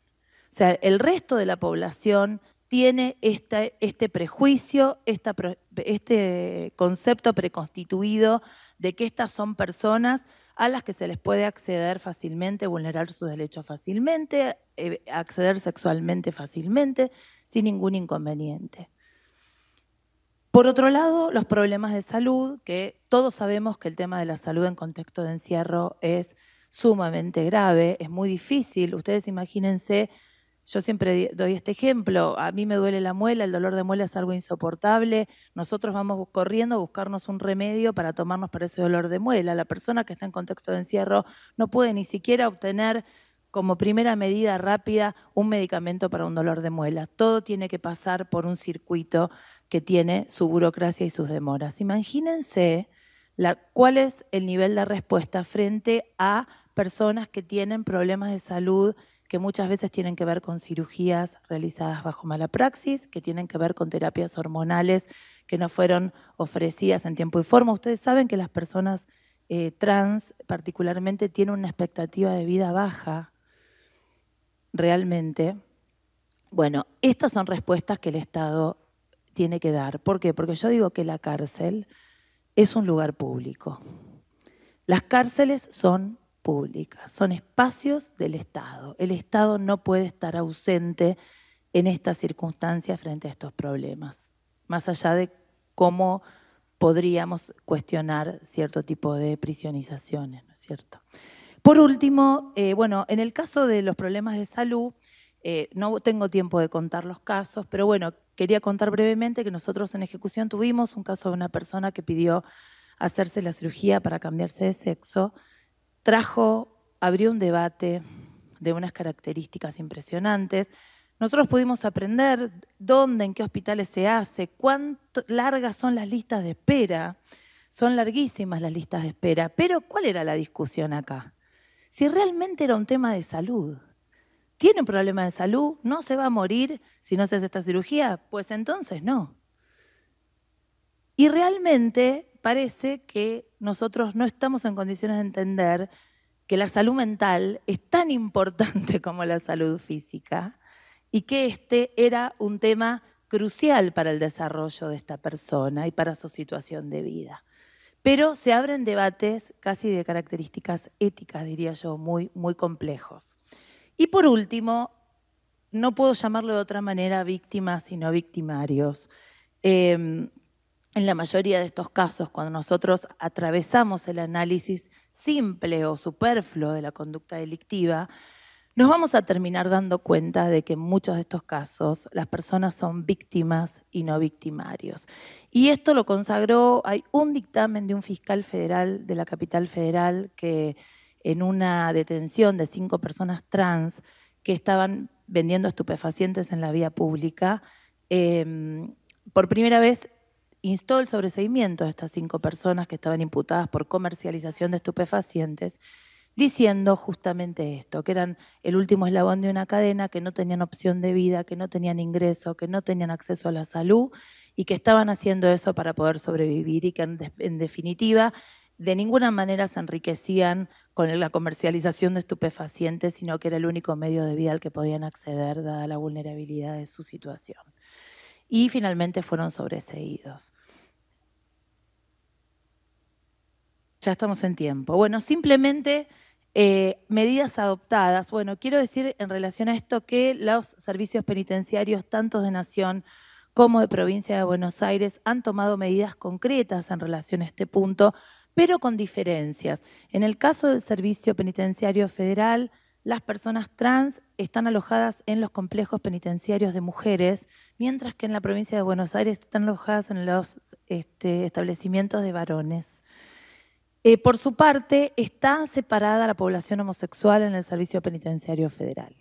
O sea, el resto de la población tiene este prejuicio, este concepto preconstituido de que estas son personas a las que se les puede acceder fácilmente, vulnerar sus derechos fácilmente, eh, acceder sexualmente fácilmente, sin ningún inconveniente. Por otro lado, los problemas de salud, que todos sabemos que el tema de la salud en contexto de encierro es sumamente grave, es muy difícil. Ustedes imagínense yo siempre doy este ejemplo, a mí me duele la muela, el dolor de muela es algo insoportable, nosotros vamos corriendo a buscarnos un remedio para tomarnos para ese dolor de muela. La persona que está en contexto de encierro no puede ni siquiera obtener como primera medida rápida un medicamento para un dolor de muela. Todo tiene que pasar por un circuito que tiene su burocracia y sus demoras. Imagínense cuál es el nivel de respuesta frente a personas que tienen problemas de salud que muchas veces tienen que ver con cirugías realizadas bajo mala praxis, que tienen que ver con terapias hormonales que no fueron ofrecidas en tiempo y forma. Ustedes saben que las personas eh, trans particularmente tienen una expectativa de vida baja, realmente. Bueno, estas son respuestas que el Estado tiene que dar. ¿Por qué? Porque yo digo que la cárcel es un lugar público. Las cárceles son públicas, son espacios del Estado. El Estado no puede estar ausente en estas circunstancias frente a estos problemas, más allá de cómo podríamos cuestionar cierto tipo de prisionizaciones, ¿no es cierto? Por último, eh, bueno, en el caso de los problemas de salud, eh, no tengo tiempo de contar los casos, pero bueno, quería contar brevemente que nosotros en ejecución tuvimos un caso de una persona que pidió hacerse la cirugía para cambiarse de sexo, trajo, abrió un debate de unas características impresionantes. Nosotros pudimos aprender dónde, en qué hospitales se hace, cuánto largas son las listas de espera. Son larguísimas las listas de espera, pero ¿cuál era la discusión acá? Si realmente era un tema de salud. ¿Tiene un problema de salud? ¿No se va a morir si no se hace esta cirugía? Pues entonces no. Y realmente parece que nosotros no estamos en condiciones de entender que la salud mental es tan importante *laughs* como la salud física y que este era un tema crucial para el desarrollo de esta persona y para su situación de vida. Pero se abren debates casi de características éticas, diría yo, muy, muy complejos. Y por último, no puedo llamarlo de otra manera víctimas, sino victimarios. Em, en la mayoría de estos casos, cuando nosotros atravesamos el análisis simple o superfluo de la conducta delictiva, nos vamos a terminar dando cuenta de que en muchos de estos casos las personas son víctimas y no victimarios. Y esto lo consagró, hay un dictamen de un fiscal federal de la capital federal que en una detención de cinco personas trans que estaban vendiendo estupefacientes en la vía pública, eh, por primera vez instó el sobreseimiento de estas cinco personas que estaban imputadas por comercialización de estupefacientes, diciendo justamente esto, que eran el último eslabón de una cadena, que no tenían opción de vida, que no tenían ingreso, que no tenían acceso a la salud y que estaban haciendo eso para poder sobrevivir y que en definitiva de ninguna manera se enriquecían con la comercialización de estupefacientes, sino que era el único medio de vida al que podían acceder dada la vulnerabilidad de su situación y finalmente fueron sobreseídos. Ya estamos en tiempo. Bueno, simplemente eh, medidas adoptadas. Bueno, quiero decir en relación a esto que los servicios penitenciarios, tanto de Nación como de Provincia de Buenos Aires, han tomado medidas concretas en relación a este punto, pero con diferencias. En el caso del Servicio Penitenciario Federal, las personas trans están alojadas en los complejos penitenciarios de mujeres, mientras que en la provincia de Buenos Aires están alojadas en los este, establecimientos de varones. Eh, por su parte, está separada la población homosexual en el Servicio Penitenciario Federal.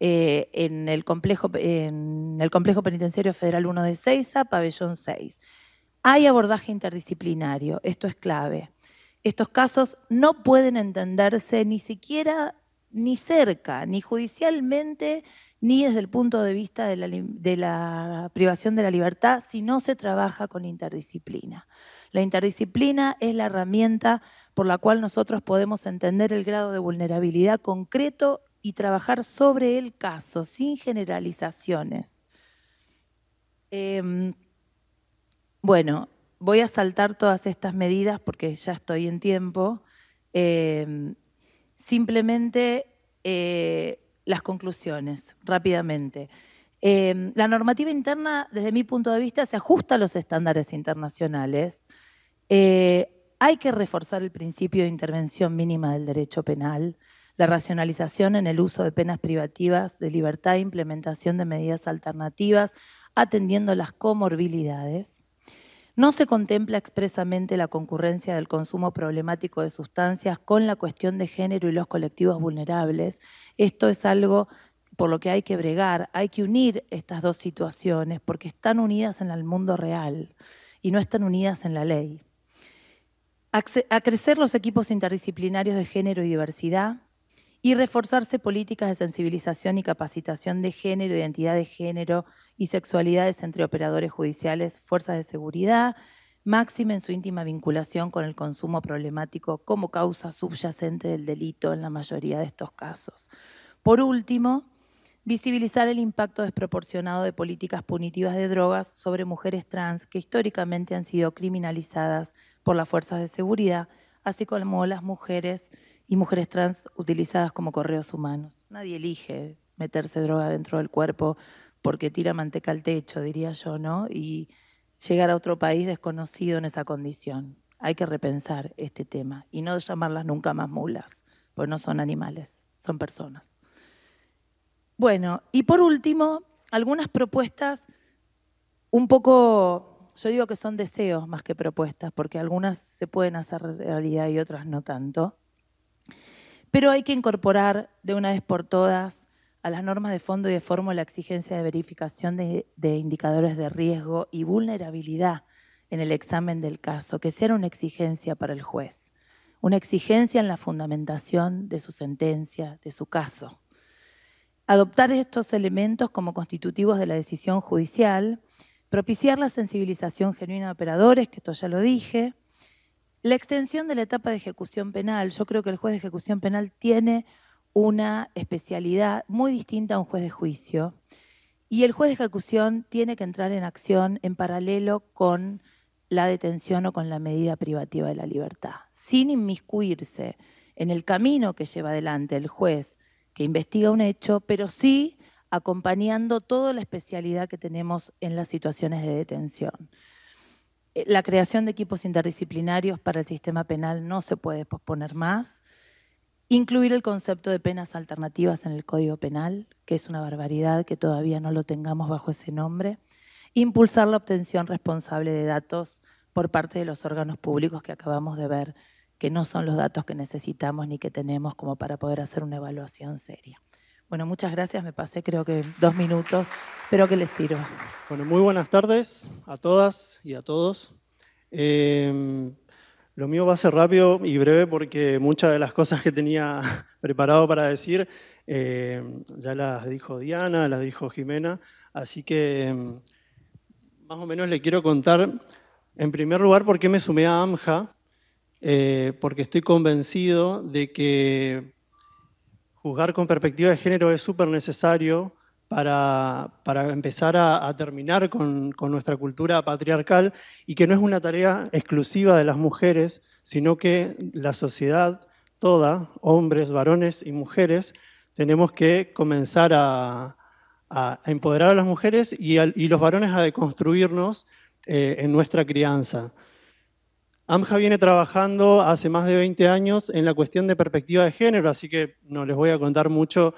Eh, en, el complejo, en el Complejo Penitenciario Federal 1 de Seiza, pabellón 6. Hay abordaje interdisciplinario, esto es clave. Estos casos no pueden entenderse ni siquiera ni cerca, ni judicialmente, ni desde el punto de vista de la, privación de la libertad, si no se trabaja con interdisciplina. La interdisciplina es la herramienta por la cual nosotros podemos entender el grado de vulnerabilidad concreto y trabajar sobre el caso, sin generalizaciones. Em, bueno, voy a saltar todas estas medidas porque ya estoy en tiempo. Em, Simplemente eh, las conclusiones, rápidamente. Em, la normativa interna, desde mi punto de vista, se ajusta a los estándares internacionales. Eh, hay que reforzar el principio de intervención mínima del derecho penal, la racionalización en el uso de penas privativas de libertad, e implementación de medidas alternativas, atendiendo las comorbilidades. No se contempla expresamente la concurrencia del consumo problemático de sustancias con la cuestión de género y los colectivos vulnerables. Esto es algo por lo que hay que bregar, hay que unir estas dos situaciones porque están unidas en el mundo real y no están unidas en la ley. A crecer los equipos interdisciplinarios de género y diversidad, y reforzarse políticas de sensibilización y capacitación de género, identidad de género y sexualidades entre operadores judiciales, fuerzas de seguridad, máxima en su íntima vinculación con el consumo problemático como causa subyacente del delito en la mayoría de estos casos. Por último, visibilizar el impacto desproporcionado de políticas punitivas de drogas sobre mujeres trans que históricamente han sido criminalizadas por las fuerzas de seguridad, así como las mujeres y mujeres trans utilizadas como correos humanos. Nadie elige meterse droga dentro del cuerpo porque tira manteca al techo, diría yo, ¿no? Y llegar a otro país desconocido en esa condición. Hay que repensar este tema y no llamarlas nunca más mulas, porque no son animales, son personas. Bueno, y por último, algunas propuestas un poco, yo digo que son deseos más que propuestas, porque algunas se pueden hacer realidad y otras no tanto. Pero hay que incorporar de una vez por todas a las normas de fondo y de forma la exigencia de verificación de, de, indicadores de riesgo y vulnerabilidad en el examen del caso, que sea una exigencia para el juez, una exigencia en la fundamentación de su sentencia, de su caso. Adoptar estos elementos como constitutivos de la decisión judicial, propiciar la sensibilización genuina de operadores, que esto ya lo dije, la extensión de la etapa de ejecución penal, yo creo que el juez de ejecución penal tiene una especialidad muy distinta a un juez de juicio y el juez de ejecución tiene que entrar en acción en paralelo con la detención o con la medida privativa de la libertad, sin inmiscuirse en el camino que lleva adelante el juez que investiga un hecho, pero sí acompañando toda la especialidad que tenemos en las situaciones de detención. Eh, la creación de equipos interdisciplinarios para el sistema penal no se puede posponer más. Incluir el concepto de penas alternativas en el Código Penal, que es una barbaridad que todavía no lo tengamos bajo ese nombre. Impulsar la obtención responsable de datos por parte de los órganos públicos que acabamos de ver, que no son los datos que necesitamos ni que tenemos como para poder hacer una evaluación seria. Bueno, muchas gracias, me pasé creo que dos minutos, espero que les sirva. Bueno, muy buenas tardes a todas y a todos. Em, lo mío va a ser rápido y breve porque muchas de las cosas que tenía *laughs* preparado para decir em, ya las dijo Diana, las dijo Jimena, así que em, más o menos le quiero contar, en primer lugar, por qué me sumé a AMJA, eh, porque estoy convencido de que juzgar con perspectiva de género es súper necesario para, empezar a, terminar con, nuestra cultura patriarcal y que no es una tarea exclusiva de las mujeres, sino que la sociedad toda, hombres, varones y mujeres, tenemos que comenzar a, empoderar a las mujeres y, los varones a deconstruirnos eh, en nuestra crianza. AMJA viene trabajando hace más de 20 años en la cuestión de perspectiva de género, así que no les voy a contar mucho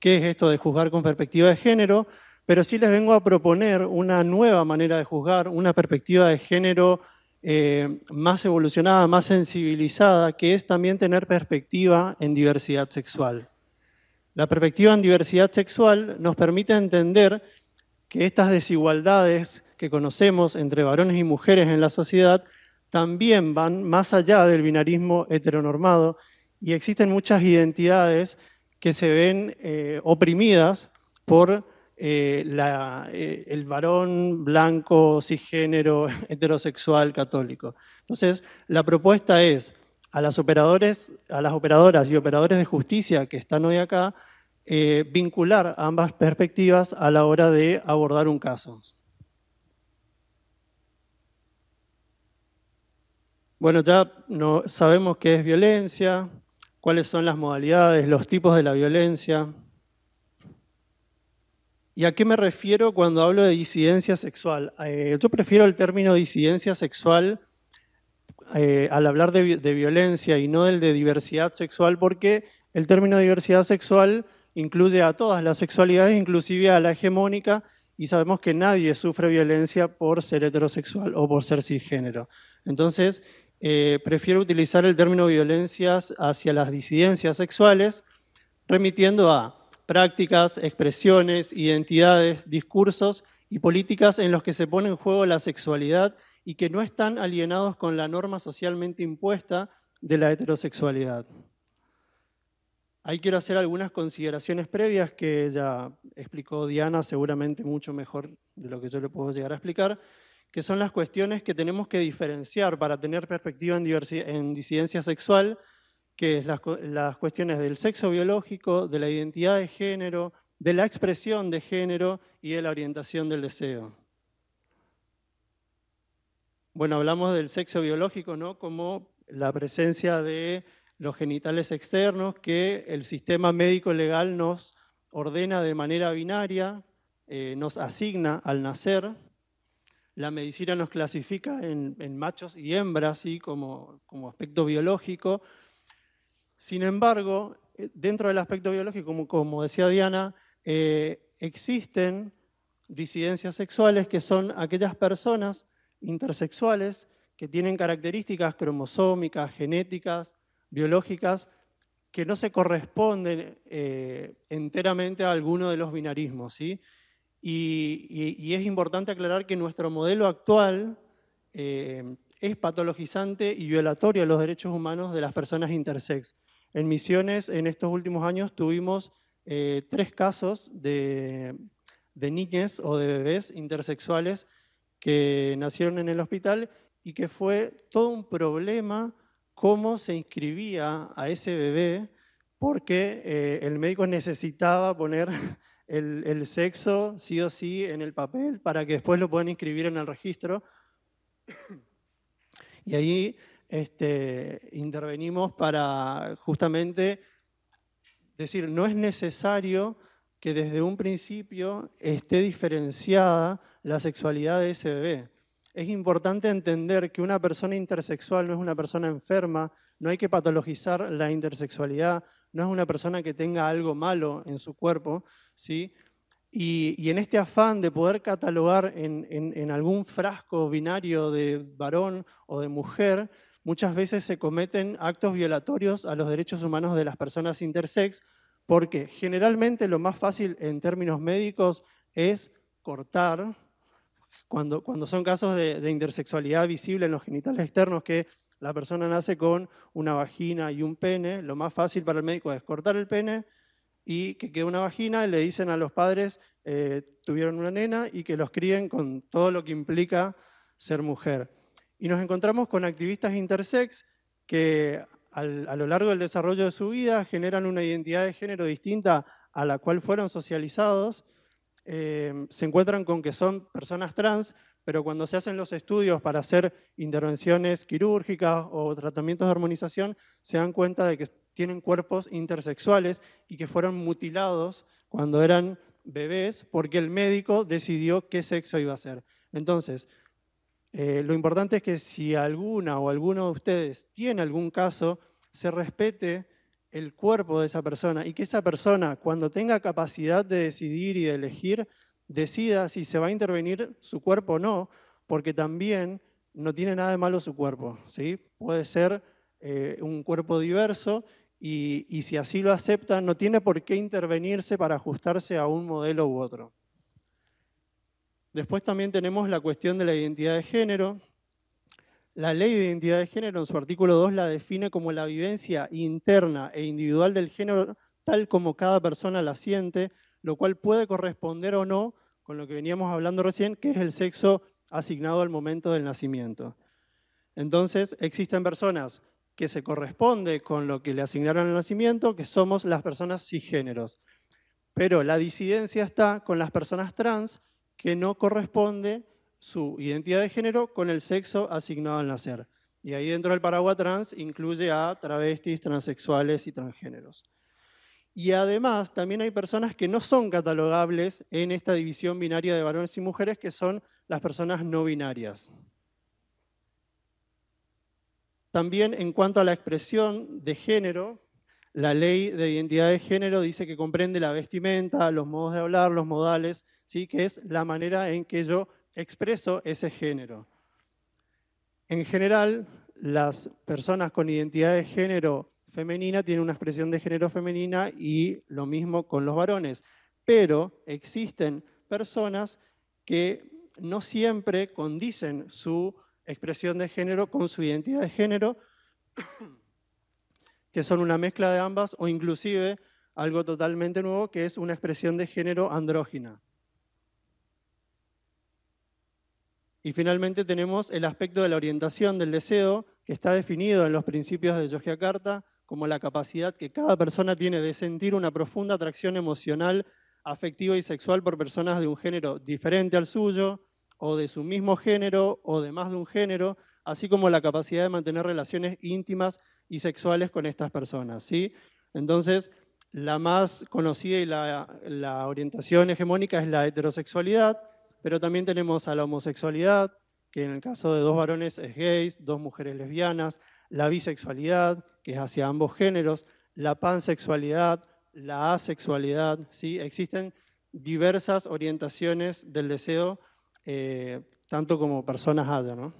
qué es esto de juzgar con perspectiva de género, pero sí les vengo a proponer una nueva manera de juzgar, una perspectiva de género eh, más evolucionada, más sensibilizada, que es también tener perspectiva en diversidad sexual. La perspectiva en diversidad sexual nos permite entender que estas desigualdades que conocemos entre varones y mujeres en la sociedad también van más allá del binarismo heteronormado y existen muchas identidades que se ven eh, oprimidas por eh, eh, el varón blanco, cisgénero, *laughs* heterosexual, católico. Entonces, la propuesta es a las, operadores, a las operadoras y operadores de justicia que están hoy acá, vincular ambas perspectivas a la hora de abordar un caso. Bueno, ya no, sabemos qué es violencia, cuáles son las modalidades, los tipos de la violencia. ¿Y a qué me refiero cuando hablo de disidencia sexual? Eh, yo prefiero el término disidencia sexual eh, al hablar de, de, violencia y no el de diversidad sexual, porque el término diversidad sexual incluye a todas las sexualidades, inclusive a la hegemónica, y sabemos que nadie sufre violencia por ser heterosexual o por ser cisgénero. Entonces, eh, prefiero utilizar el término violencias hacia las disidencias sexuales, remitiendo a prácticas, expresiones, identidades, discursos y políticas en los que se pone en juego la sexualidad y que no están alienados con la norma socialmente impuesta de la heterosexualidad. Ahí quiero hacer algunas consideraciones previas que ya explicó Diana, seguramente mucho mejor de lo que yo le puedo llegar a explicar que son las cuestiones que tenemos que diferenciar para tener perspectiva en, disidencia sexual, que es las, cuestiones del sexo biológico, de la identidad de género, de la expresión de género y de la orientación del deseo. Bueno, hablamos del sexo biológico, ¿no? Como la presencia de los genitales externos que el sistema médico legal nos ordena de manera binaria, eh, nos asigna al nacer, la medicina nos clasifica en, machos y hembras, ¿sí? como, aspecto biológico. Sin embargo, eh, dentro del aspecto biológico, como, decía Diana, eh, existen disidencias sexuales que son aquellas personas intersexuales que tienen características cromosómicas, genéticas, biológicas, que no se corresponden eh, enteramente a alguno de los binarismos. ¿sí? Y, es importante aclarar que nuestro modelo actual eh, es patologizante y violatorio a los derechos humanos de las personas intersex. En Misiones, en estos últimos años, tuvimos eh, tres casos de, de niñas o de bebés intersexuales que nacieron en el hospital y que fue todo un problema cómo se inscribía a ese bebé porque eh, el médico necesitaba poner el, sexo sí o sí en el papel para que después lo puedan inscribir en el registro. Y ahí este, intervenimos para justamente decir, no es necesario que desde un principio esté diferenciada la sexualidad de ese bebé. Es importante entender que una persona intersexual no es una persona enferma, no hay que patologizar la intersexualidad, no es una persona que tenga algo malo en su cuerpo, ¿sí? Y, en este afán de poder catalogar en, algún frasco binario de varón o de mujer, muchas veces se cometen actos violatorios a los derechos humanos de las personas intersex, porque generalmente lo más fácil en términos médicos es cortar, cuando, cuando son casos de, de, intersexualidad visible en los genitales externos, que la persona nace con una vagina y un pene. Lo más fácil para el médico es cortar el pene y que quede una vagina y le dicen a los padres, eh, tuvieron una nena y que los críen con todo lo que implica ser mujer. Y nos encontramos con activistas intersex que a lo largo del desarrollo de su vida generan una identidad de género distinta a la cual fueron socializados, eh, se encuentran con que son personas trans, pero cuando se hacen los estudios para hacer intervenciones quirúrgicas o tratamientos de armonización, se dan cuenta de que tienen cuerpos intersexuales y que fueron mutilados cuando eran bebés porque el médico decidió qué sexo iba a ser. Entonces, eh, lo importante es que si alguna o alguno de ustedes tiene algún caso, se respete el cuerpo de esa persona y que esa persona, cuando tenga capacidad de decidir y de elegir, decida si se va a intervenir su cuerpo o no, porque también no tiene nada de malo su cuerpo. ¿sí? Puede ser eh, un cuerpo diverso y, y, si así lo acepta, no tiene por qué intervenirse para ajustarse a un modelo u otro. Después también tenemos la cuestión de la identidad de género. La ley de identidad de género en su artículo 2 la define como la vivencia interna e individual del género tal como cada persona la siente, lo cual puede corresponder o no con lo que veníamos hablando recién, que es el sexo asignado al momento del nacimiento. Entonces, existen personas que se corresponde con lo que le asignaron al nacimiento, que somos las personas cisgéneros. Pero la disidencia está con las personas trans que no corresponde su identidad de género con el sexo asignado al nacer. Y ahí dentro del paraguas trans incluye a travestis, transexuales y transgéneros. Y además, también hay personas que no son catalogables en esta división binaria de varones y mujeres, que son las personas no binarias. También en cuanto a la expresión de género, la ley de identidad de género dice que comprende la vestimenta, los modos de hablar, los modales, ¿sí? que es la manera en que yo expreso ese género. En general, las personas con identidad de género femenina tiene una expresión de género femenina y lo mismo con los varones. Pero existen personas que no siempre condicen su expresión de género con su identidad de género, *coughs* que son una mezcla de ambas o inclusive algo totalmente nuevo que es una expresión de género andrógina. Y finalmente tenemos el aspecto de la orientación del deseo que está definido en los principios de Yogyakarta, como la capacidad que cada persona tiene de sentir una profunda atracción emocional, afectiva y sexual por personas de un género diferente al suyo, o de su mismo género, o de más de un género, así como la capacidad de mantener relaciones íntimas y sexuales con estas personas. ¿sí? Entonces, la más conocida y la, la orientación hegemónica es la heterosexualidad, pero también tenemos a la homosexualidad, que en el caso de dos varones es gays, dos mujeres lesbianas, la bisexualidad, que es hacia ambos géneros, la pansexualidad, la asexualidad. ¿sí? Existen diversas orientaciones del deseo, eh, tanto como personas haya. ¿no?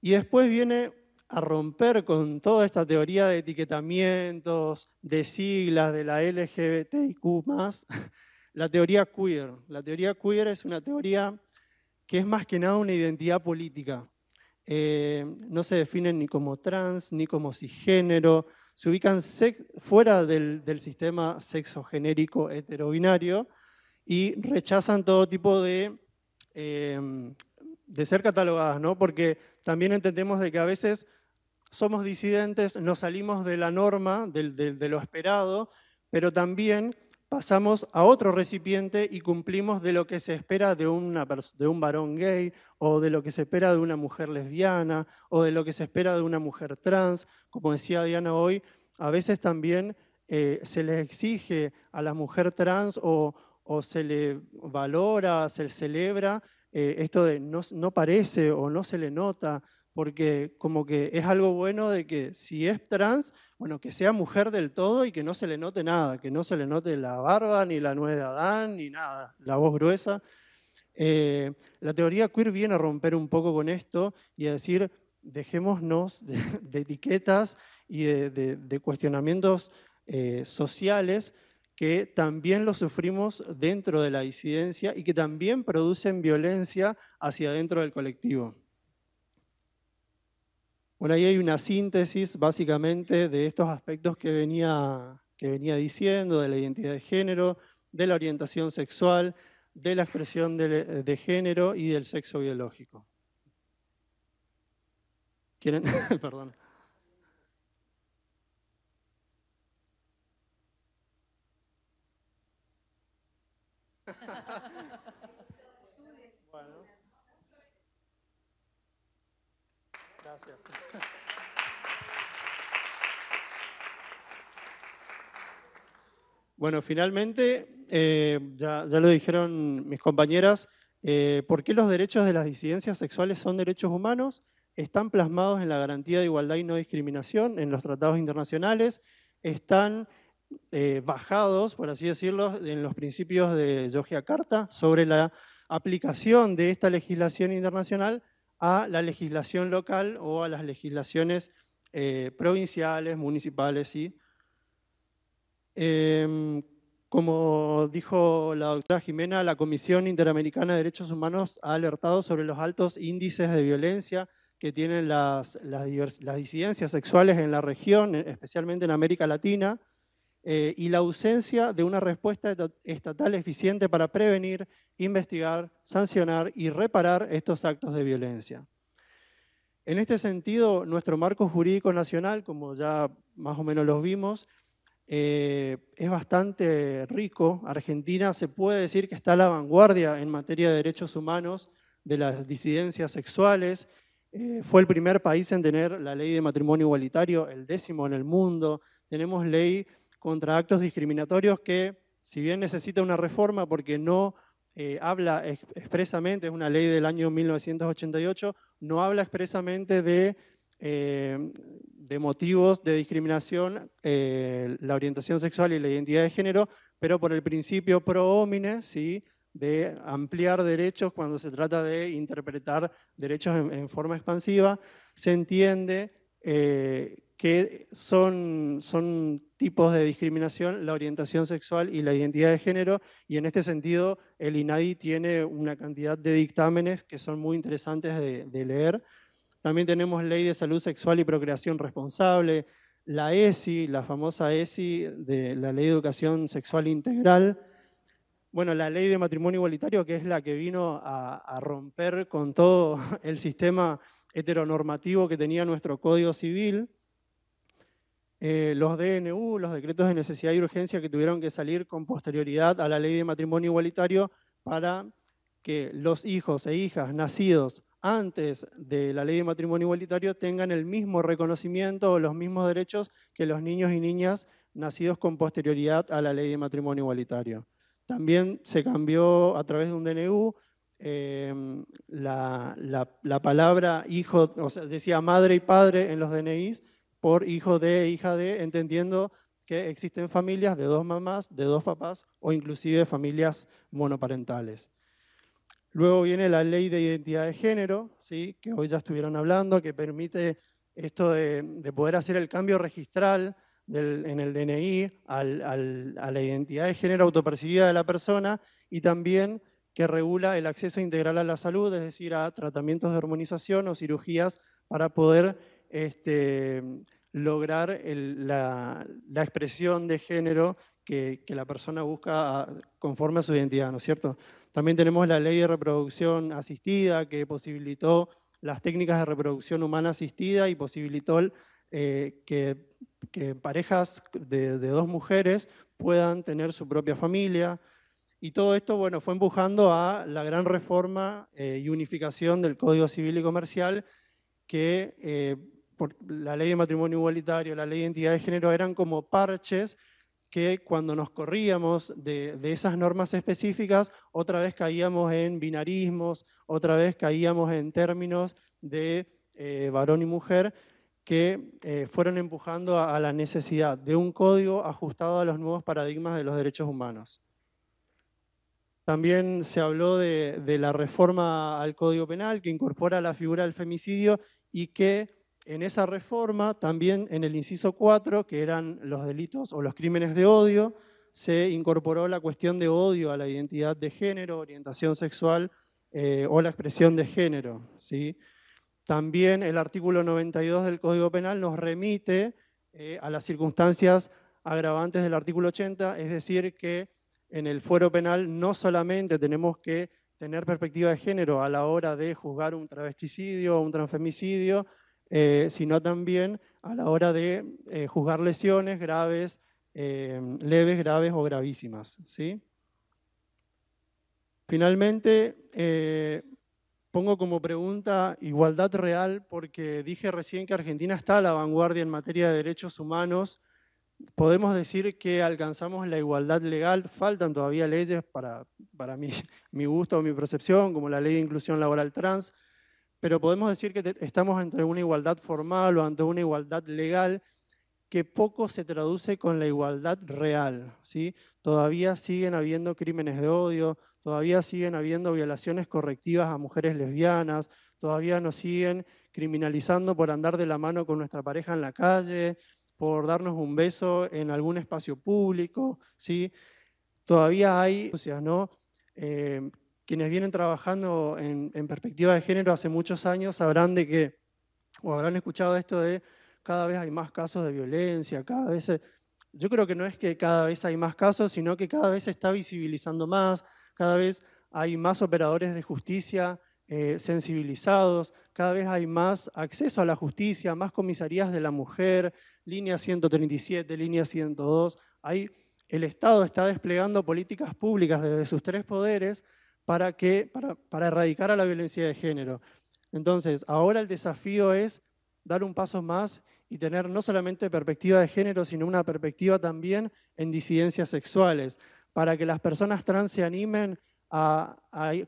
Y después viene a romper con toda esta teoría de etiquetamientos, de siglas, de la LGBTIQ+, *laughs* la teoría queer. La teoría queer es una teoría que es más que nada una identidad política. Eh, no se definen ni como trans, ni como cisgénero, se ubican fuera del, sistema sexogenérico heterobinario y rechazan todo tipo de, eh, de ser catalogadas, ¿no? porque también entendemos de que a veces somos disidentes, nos salimos de la norma, de lo esperado, pero también pasamos a otro recipiente y cumplimos de lo que se espera de, un varón gay o de lo que se espera de una mujer lesbiana o de lo que se espera de una mujer trans. Como decía Diana hoy, a veces también eh, se le exige a la mujer trans o, se le valora, se le celebra eh, esto de no, no parece o no se le nota porque como que es algo bueno de que si es trans, bueno, que sea mujer del todo y que no se le note nada, que no se le note la barba, ni la nuez de Adán, ni nada, la voz gruesa. Eh, la teoría queer viene a romper un poco con esto y a decir, dejémonos de, *laughs* etiquetas y de, cuestionamientos eh, sociales que también los sufrimos dentro de la disidencia y que también producen violencia hacia dentro del colectivo. Bueno, ahí hay una síntesis básicamente de estos aspectos que venía, que venía diciendo, de la identidad de género, de la orientación sexual, de la expresión de, género y del sexo biológico. ¿Quieren? *laughs* Perdón. *laughs* Bueno, finalmente, eh, ya, lo dijeron mis compañeras, eh, ¿por qué los derechos de las disidencias sexuales son derechos humanos? Están plasmados en la garantía de igualdad y no discriminación, en los tratados internacionales, están eh, bajados, por así decirlo, en los principios de Carta sobre la aplicación de esta legislación internacional a la legislación local o a las legislaciones eh, provinciales, municipales. Em, como dijo la doctora Jimena, la Comisión Interamericana de Derechos Humanos ha alertado sobre los altos índices de violencia que tienen las disidencias sexuales en la región, especialmente en América Latina, eh, y la ausencia de una respuesta estatal eficiente para prevenir, investigar, sancionar y reparar estos actos de violencia. En este sentido, nuestro marco jurídico nacional, como ya más o menos los vimos, eh, es bastante rico. Argentina se puede decir que está a la vanguardia en materia de derechos humanos, de las disidencias sexuales. Eh, fue el primer país en tener la ley de matrimonio igualitario, el décimo en el mundo. Tenemos ley contra actos discriminatorios que, si bien necesita una reforma porque no eh, habla expresamente, es una ley del año 1988, no habla expresamente de, eh, de motivos de discriminación, eh, la orientación sexual y la identidad de género, pero por el principio pro homine, ¿sí? de ampliar derechos cuando se trata de interpretar derechos en, forma expansiva, se entiende que son, son tipos de discriminación, la orientación sexual y la identidad de género, y en este sentido el INADI tiene una cantidad de dictámenes que son muy interesantes de, leer. También tenemos Ley de Salud Sexual y Procreación Responsable, la ESI, la famosa ESI de la Ley de Educación Sexual Integral, bueno, la ley de matrimonio igualitario, que es la que vino a, a, romper con todo *laughs* el sistema heteronormativo que tenía nuestro Código Civil, eh, los DNU, los decretos de necesidad y urgencia que tuvieron que salir con posterioridad a la ley de matrimonio igualitario para que los hijos e hijas nacidos antes de la ley de matrimonio igualitario tengan el mismo reconocimiento o los mismos derechos que los niños y niñas nacidos con posterioridad a la ley de matrimonio igualitario. También se cambió a través de un DNU em, la, la, la, palabra hijo, o sea, decía madre y padre en los DNIs por hijo de, hija de, entendiendo que existen familias de dos mamás, de dos papás o inclusive familias monoparentales. Luego viene la ley de identidad de género, ¿sí? que hoy ya estuvieron hablando, que permite esto de, poder hacer el cambio registral en el DNI a la identidad de género autopercibida de la persona y también que regula el acceso integral a la salud, es decir, a tratamientos de hormonización o cirugías para poder este, lograr la, expresión de género que, la persona busca ah, conforme a su identidad, ¿no es cierto? También tenemos la ley de reproducción asistida que posibilitó las técnicas de reproducción humana asistida y posibilitó eh, que, parejas de, dos mujeres puedan tener su propia familia. Y todo esto bueno, fue empujando a la gran reforma eh, y unificación del Código Civil y Comercial que eh, la ley de matrimonio igualitario, la ley de identidad de género, eran como parches que cuando nos corríamos de, esas normas específicas, otra vez caíamos en binarismos, otra vez caíamos en términos de eh, varón y mujer que eh, fueron empujando a, la necesidad de un código ajustado a los nuevos paradigmas de los derechos humanos. También se habló de, la reforma al Código Penal que incorpora la figura del femicidio y que en esa reforma, también en el inciso 4, que eran los delitos o los crímenes de odio, se incorporó la cuestión de odio a la identidad de género, orientación sexual eh, o la expresión de género. ¿sí? También el artículo 92 del Código Penal nos remite eh, a las circunstancias agravantes del artículo 80, es decir, que en el fuero penal no solamente tenemos que tener perspectiva de género a la hora de juzgar un travesticidio o un transfemicidio, eh, sino también a la hora de eh, juzgar lesiones graves, eh, leves, graves o gravísimas. Finalmente, pongo como pregunta igualdad real porque dije recién que Argentina está a la vanguardia en materia de derechos humanos. Podemos decir que alcanzamos la igualdad legal, faltan todavía leyes para, para mi *laughs* gusto o mi percepción, como la ley de inclusión laboral trans, pero podemos decir que estamos ante una igualdad formal o ante una igualdad legal que poco se traduce con la igualdad real. ¿sí? Todavía siguen habiendo crímenes de odio, todavía siguen habiendo violaciones correctivas a mujeres lesbianas, todavía nos siguen criminalizando por andar de la mano con nuestra pareja en la calle, por darnos un beso en algún espacio público. ¿sí? Todavía hay ¿no? Eh, quienes vienen trabajando en, perspectiva de género hace muchos años sabrán de que, o habrán escuchado esto de cada vez hay más casos de violencia, cada vez... Eh, yo creo que no es que cada vez hay más casos, sino que cada vez se está visibilizando más, cada vez hay más operadores de justicia eh, sensibilizados, cada vez hay más acceso a la justicia, más comisarías de la mujer, línea 137, línea 102. Hay, el Estado está desplegando políticas públicas desde sus tres poderes para, que, para, para erradicar a la violencia de género. Entonces, ahora el desafío es dar un paso más y tener no solamente perspectiva de género, sino una perspectiva también en disidencias sexuales, para que las personas trans se animen a,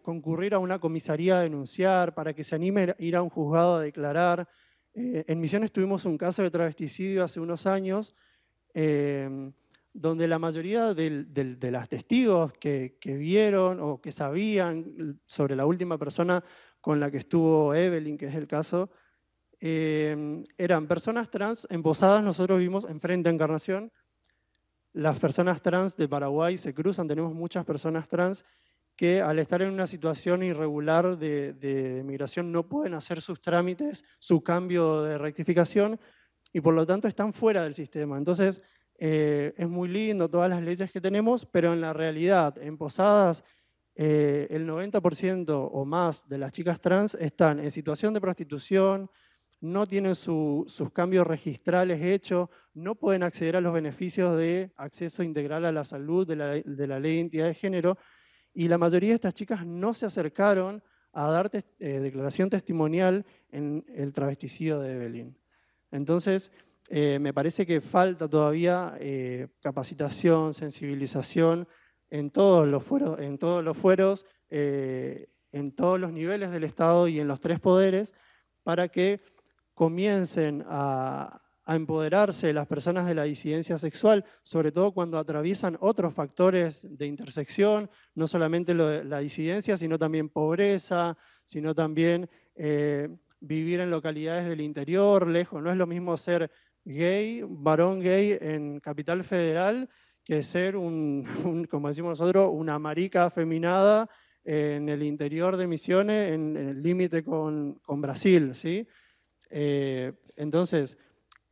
concurrir a una comisaría a denunciar, para que se animen a ir a un juzgado a declarar. Eh, en Misiones tuvimos un caso de travesticidio hace unos años. Eh, donde la mayoría de las testigos que, vieron o que sabían sobre la última persona con la que estuvo Evelyn, que es el caso, eh, eran personas trans embosadas, nosotros vimos enfrente a Encarnación, las personas trans de Paraguay se cruzan, tenemos muchas personas trans que al estar en una situación irregular de, de migración no pueden hacer sus trámites, su cambio de rectificación, y por lo tanto están fuera del sistema. Entonces, eh, es muy lindo todas las leyes que tenemos, pero en la realidad, en Posadas, eh, el 90% o más de las chicas trans están en situación de prostitución, no tienen sus cambios registrales hechos, no pueden acceder a los beneficios de acceso integral a la salud de la, ley de identidad de género, y la mayoría de estas chicas no se acercaron a dar eh, declaración testimonial en el travesticidio de Evelyn. Entonces, eh, me parece que falta todavía eh, capacitación, sensibilización en todos los fueros, en todos los fueros, eh, en todos los niveles del Estado y en los tres poderes, para que comiencen a, empoderarse las personas de la disidencia sexual, sobre todo cuando atraviesan otros factores de intersección, no solamente la disidencia, sino también pobreza, sino también vivir en localidades del interior, lejos. No es lo mismo ser gay, varón gay en Capital Federal que ser *laughs* un, como decimos nosotros, una marica afeminada en el interior de Misiones, en, el límite con, con, Brasil. ¿sí? Eh, entonces,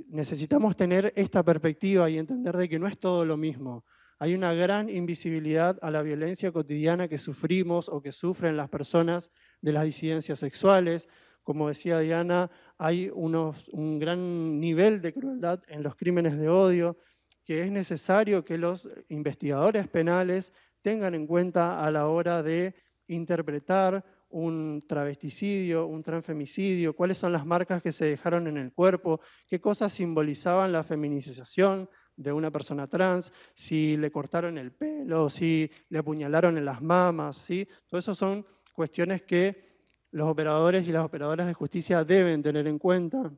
necesitamos tener esta perspectiva y entender de que no es todo lo mismo. Hay una gran invisibilidad a la violencia cotidiana que sufrimos o que sufren las personas de las disidencias sexuales. Como decía Diana, hay un gran nivel de crueldad en los crímenes de odio, que es necesario que los investigadores penales tengan en cuenta a la hora de interpretar un travesticidio, un transfemicidio, cuáles son las marcas que se dejaron en el cuerpo, qué cosas simbolizaban la feminización de una persona trans, si le cortaron el pelo, si le apuñalaron en las mamas, ¿sí? Todo eso son cuestiones que los operadores y las operadoras de justicia deben tener en cuenta.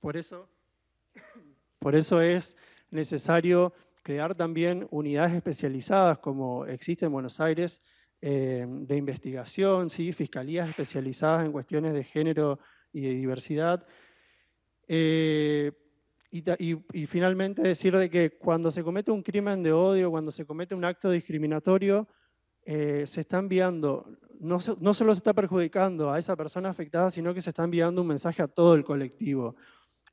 Por eso, por eso es necesario crear también unidades especializadas, como existe en Buenos Aires, eh, de investigación, fiscalías especializadas en cuestiones de género y de diversidad. Eh, y, finalmente decir de que cuando se comete un crimen de odio, cuando se comete un acto discriminatorio, eh, se está enviando no, solo se está perjudicando a esa persona afectada, sino que se está enviando un mensaje a todo el colectivo.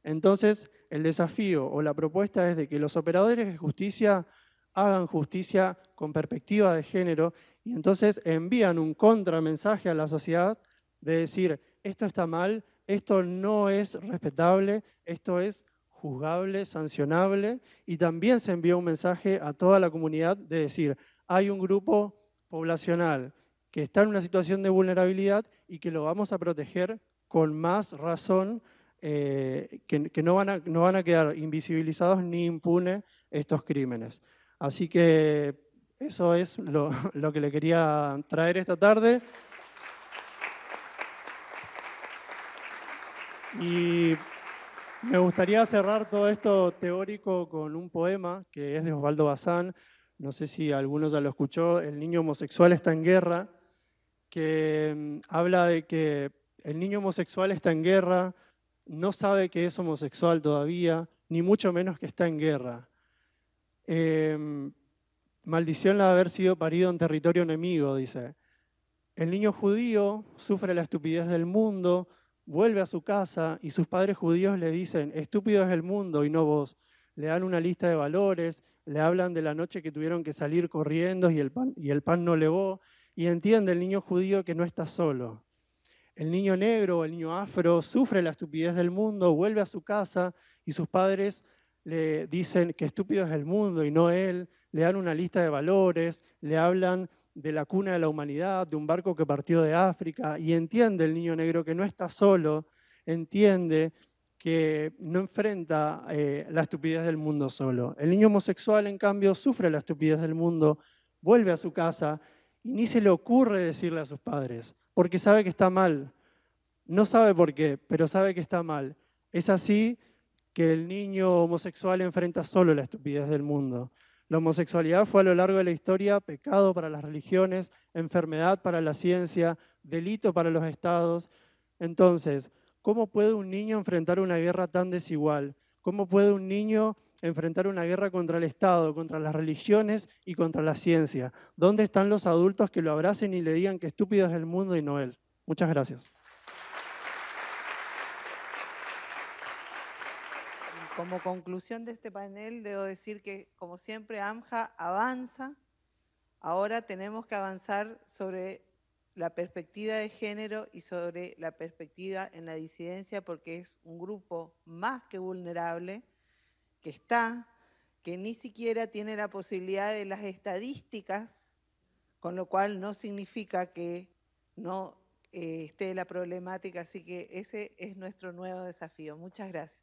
Entonces, el desafío o la propuesta es de que los operadores de justicia hagan justicia con perspectiva de género y entonces envían un contramensaje a la sociedad de decir, esto está mal, esto no es respetable, esto es juzgable, sancionable, y también se envía un mensaje a toda la comunidad de decir, hay un grupo poblacional que está en una situación de vulnerabilidad y que lo vamos a proteger con más razón, eh, que, no, van a, no van a quedar invisibilizados ni impunes estos crímenes. Así que eso es lo, *laughs* lo que le quería traer esta tarde. Y me gustaría cerrar todo esto teórico con un poema que es de Osvaldo Bazán. No sé si alguno ya lo escuchó, El niño homosexual está en guerra que mm, habla de que el niño homosexual está en guerra, no sabe que es homosexual todavía, ni mucho menos que está en guerra. Em, maldición la de haber sido parido en territorio enemigo, dice. El niño judío sufre la estupidez del mundo, vuelve a su casa y sus padres judíos le dicen, estúpido es el mundo y no vos. Le dan una lista de valores, le hablan de la noche que tuvieron que salir corriendo y el pan, y el pan no levó, y entiende el niño judío que no está solo. El niño negro o el niño afro sufre la estupidez del mundo, vuelve a su casa y sus padres le dicen que estúpido es el mundo y no él, le dan una lista de valores, le hablan de la cuna de la humanidad, de un barco que partió de África, y entiende el niño negro que no está solo, entiende que no enfrenta eh, la estupidez del mundo solo. El niño homosexual, en cambio, sufre la estupidez del mundo, vuelve a su casa, y ni se le ocurre decirle a sus padres, porque sabe que está mal. No sabe por qué, pero sabe que está mal. Es así que el niño homosexual enfrenta solo la estupidez del mundo. La homosexualidad fue a lo largo de la historia pecado para las religiones, enfermedad para la ciencia, delito para los estados. Entonces, ¿cómo puede un niño enfrentar una guerra tan desigual? ¿Cómo puede un niño enfrentar una guerra contra el Estado, contra las religiones y contra la ciencia. ¿Dónde están los adultos que lo abracen y le digan que estúpido es el mundo y no él? Muchas gracias. Como conclusión de este panel, debo decir que, como siempre, AMJA avanza. Ahora tenemos que avanzar sobre la perspectiva de género y sobre la perspectiva en la disidencia, porque es un grupo más que vulnerable que está, que ni siquiera tiene la posibilidad de las estadísticas, con lo cual no significa que no eh, esté la problemática. Así que ese es nuestro nuevo desafío. Muchas gracias.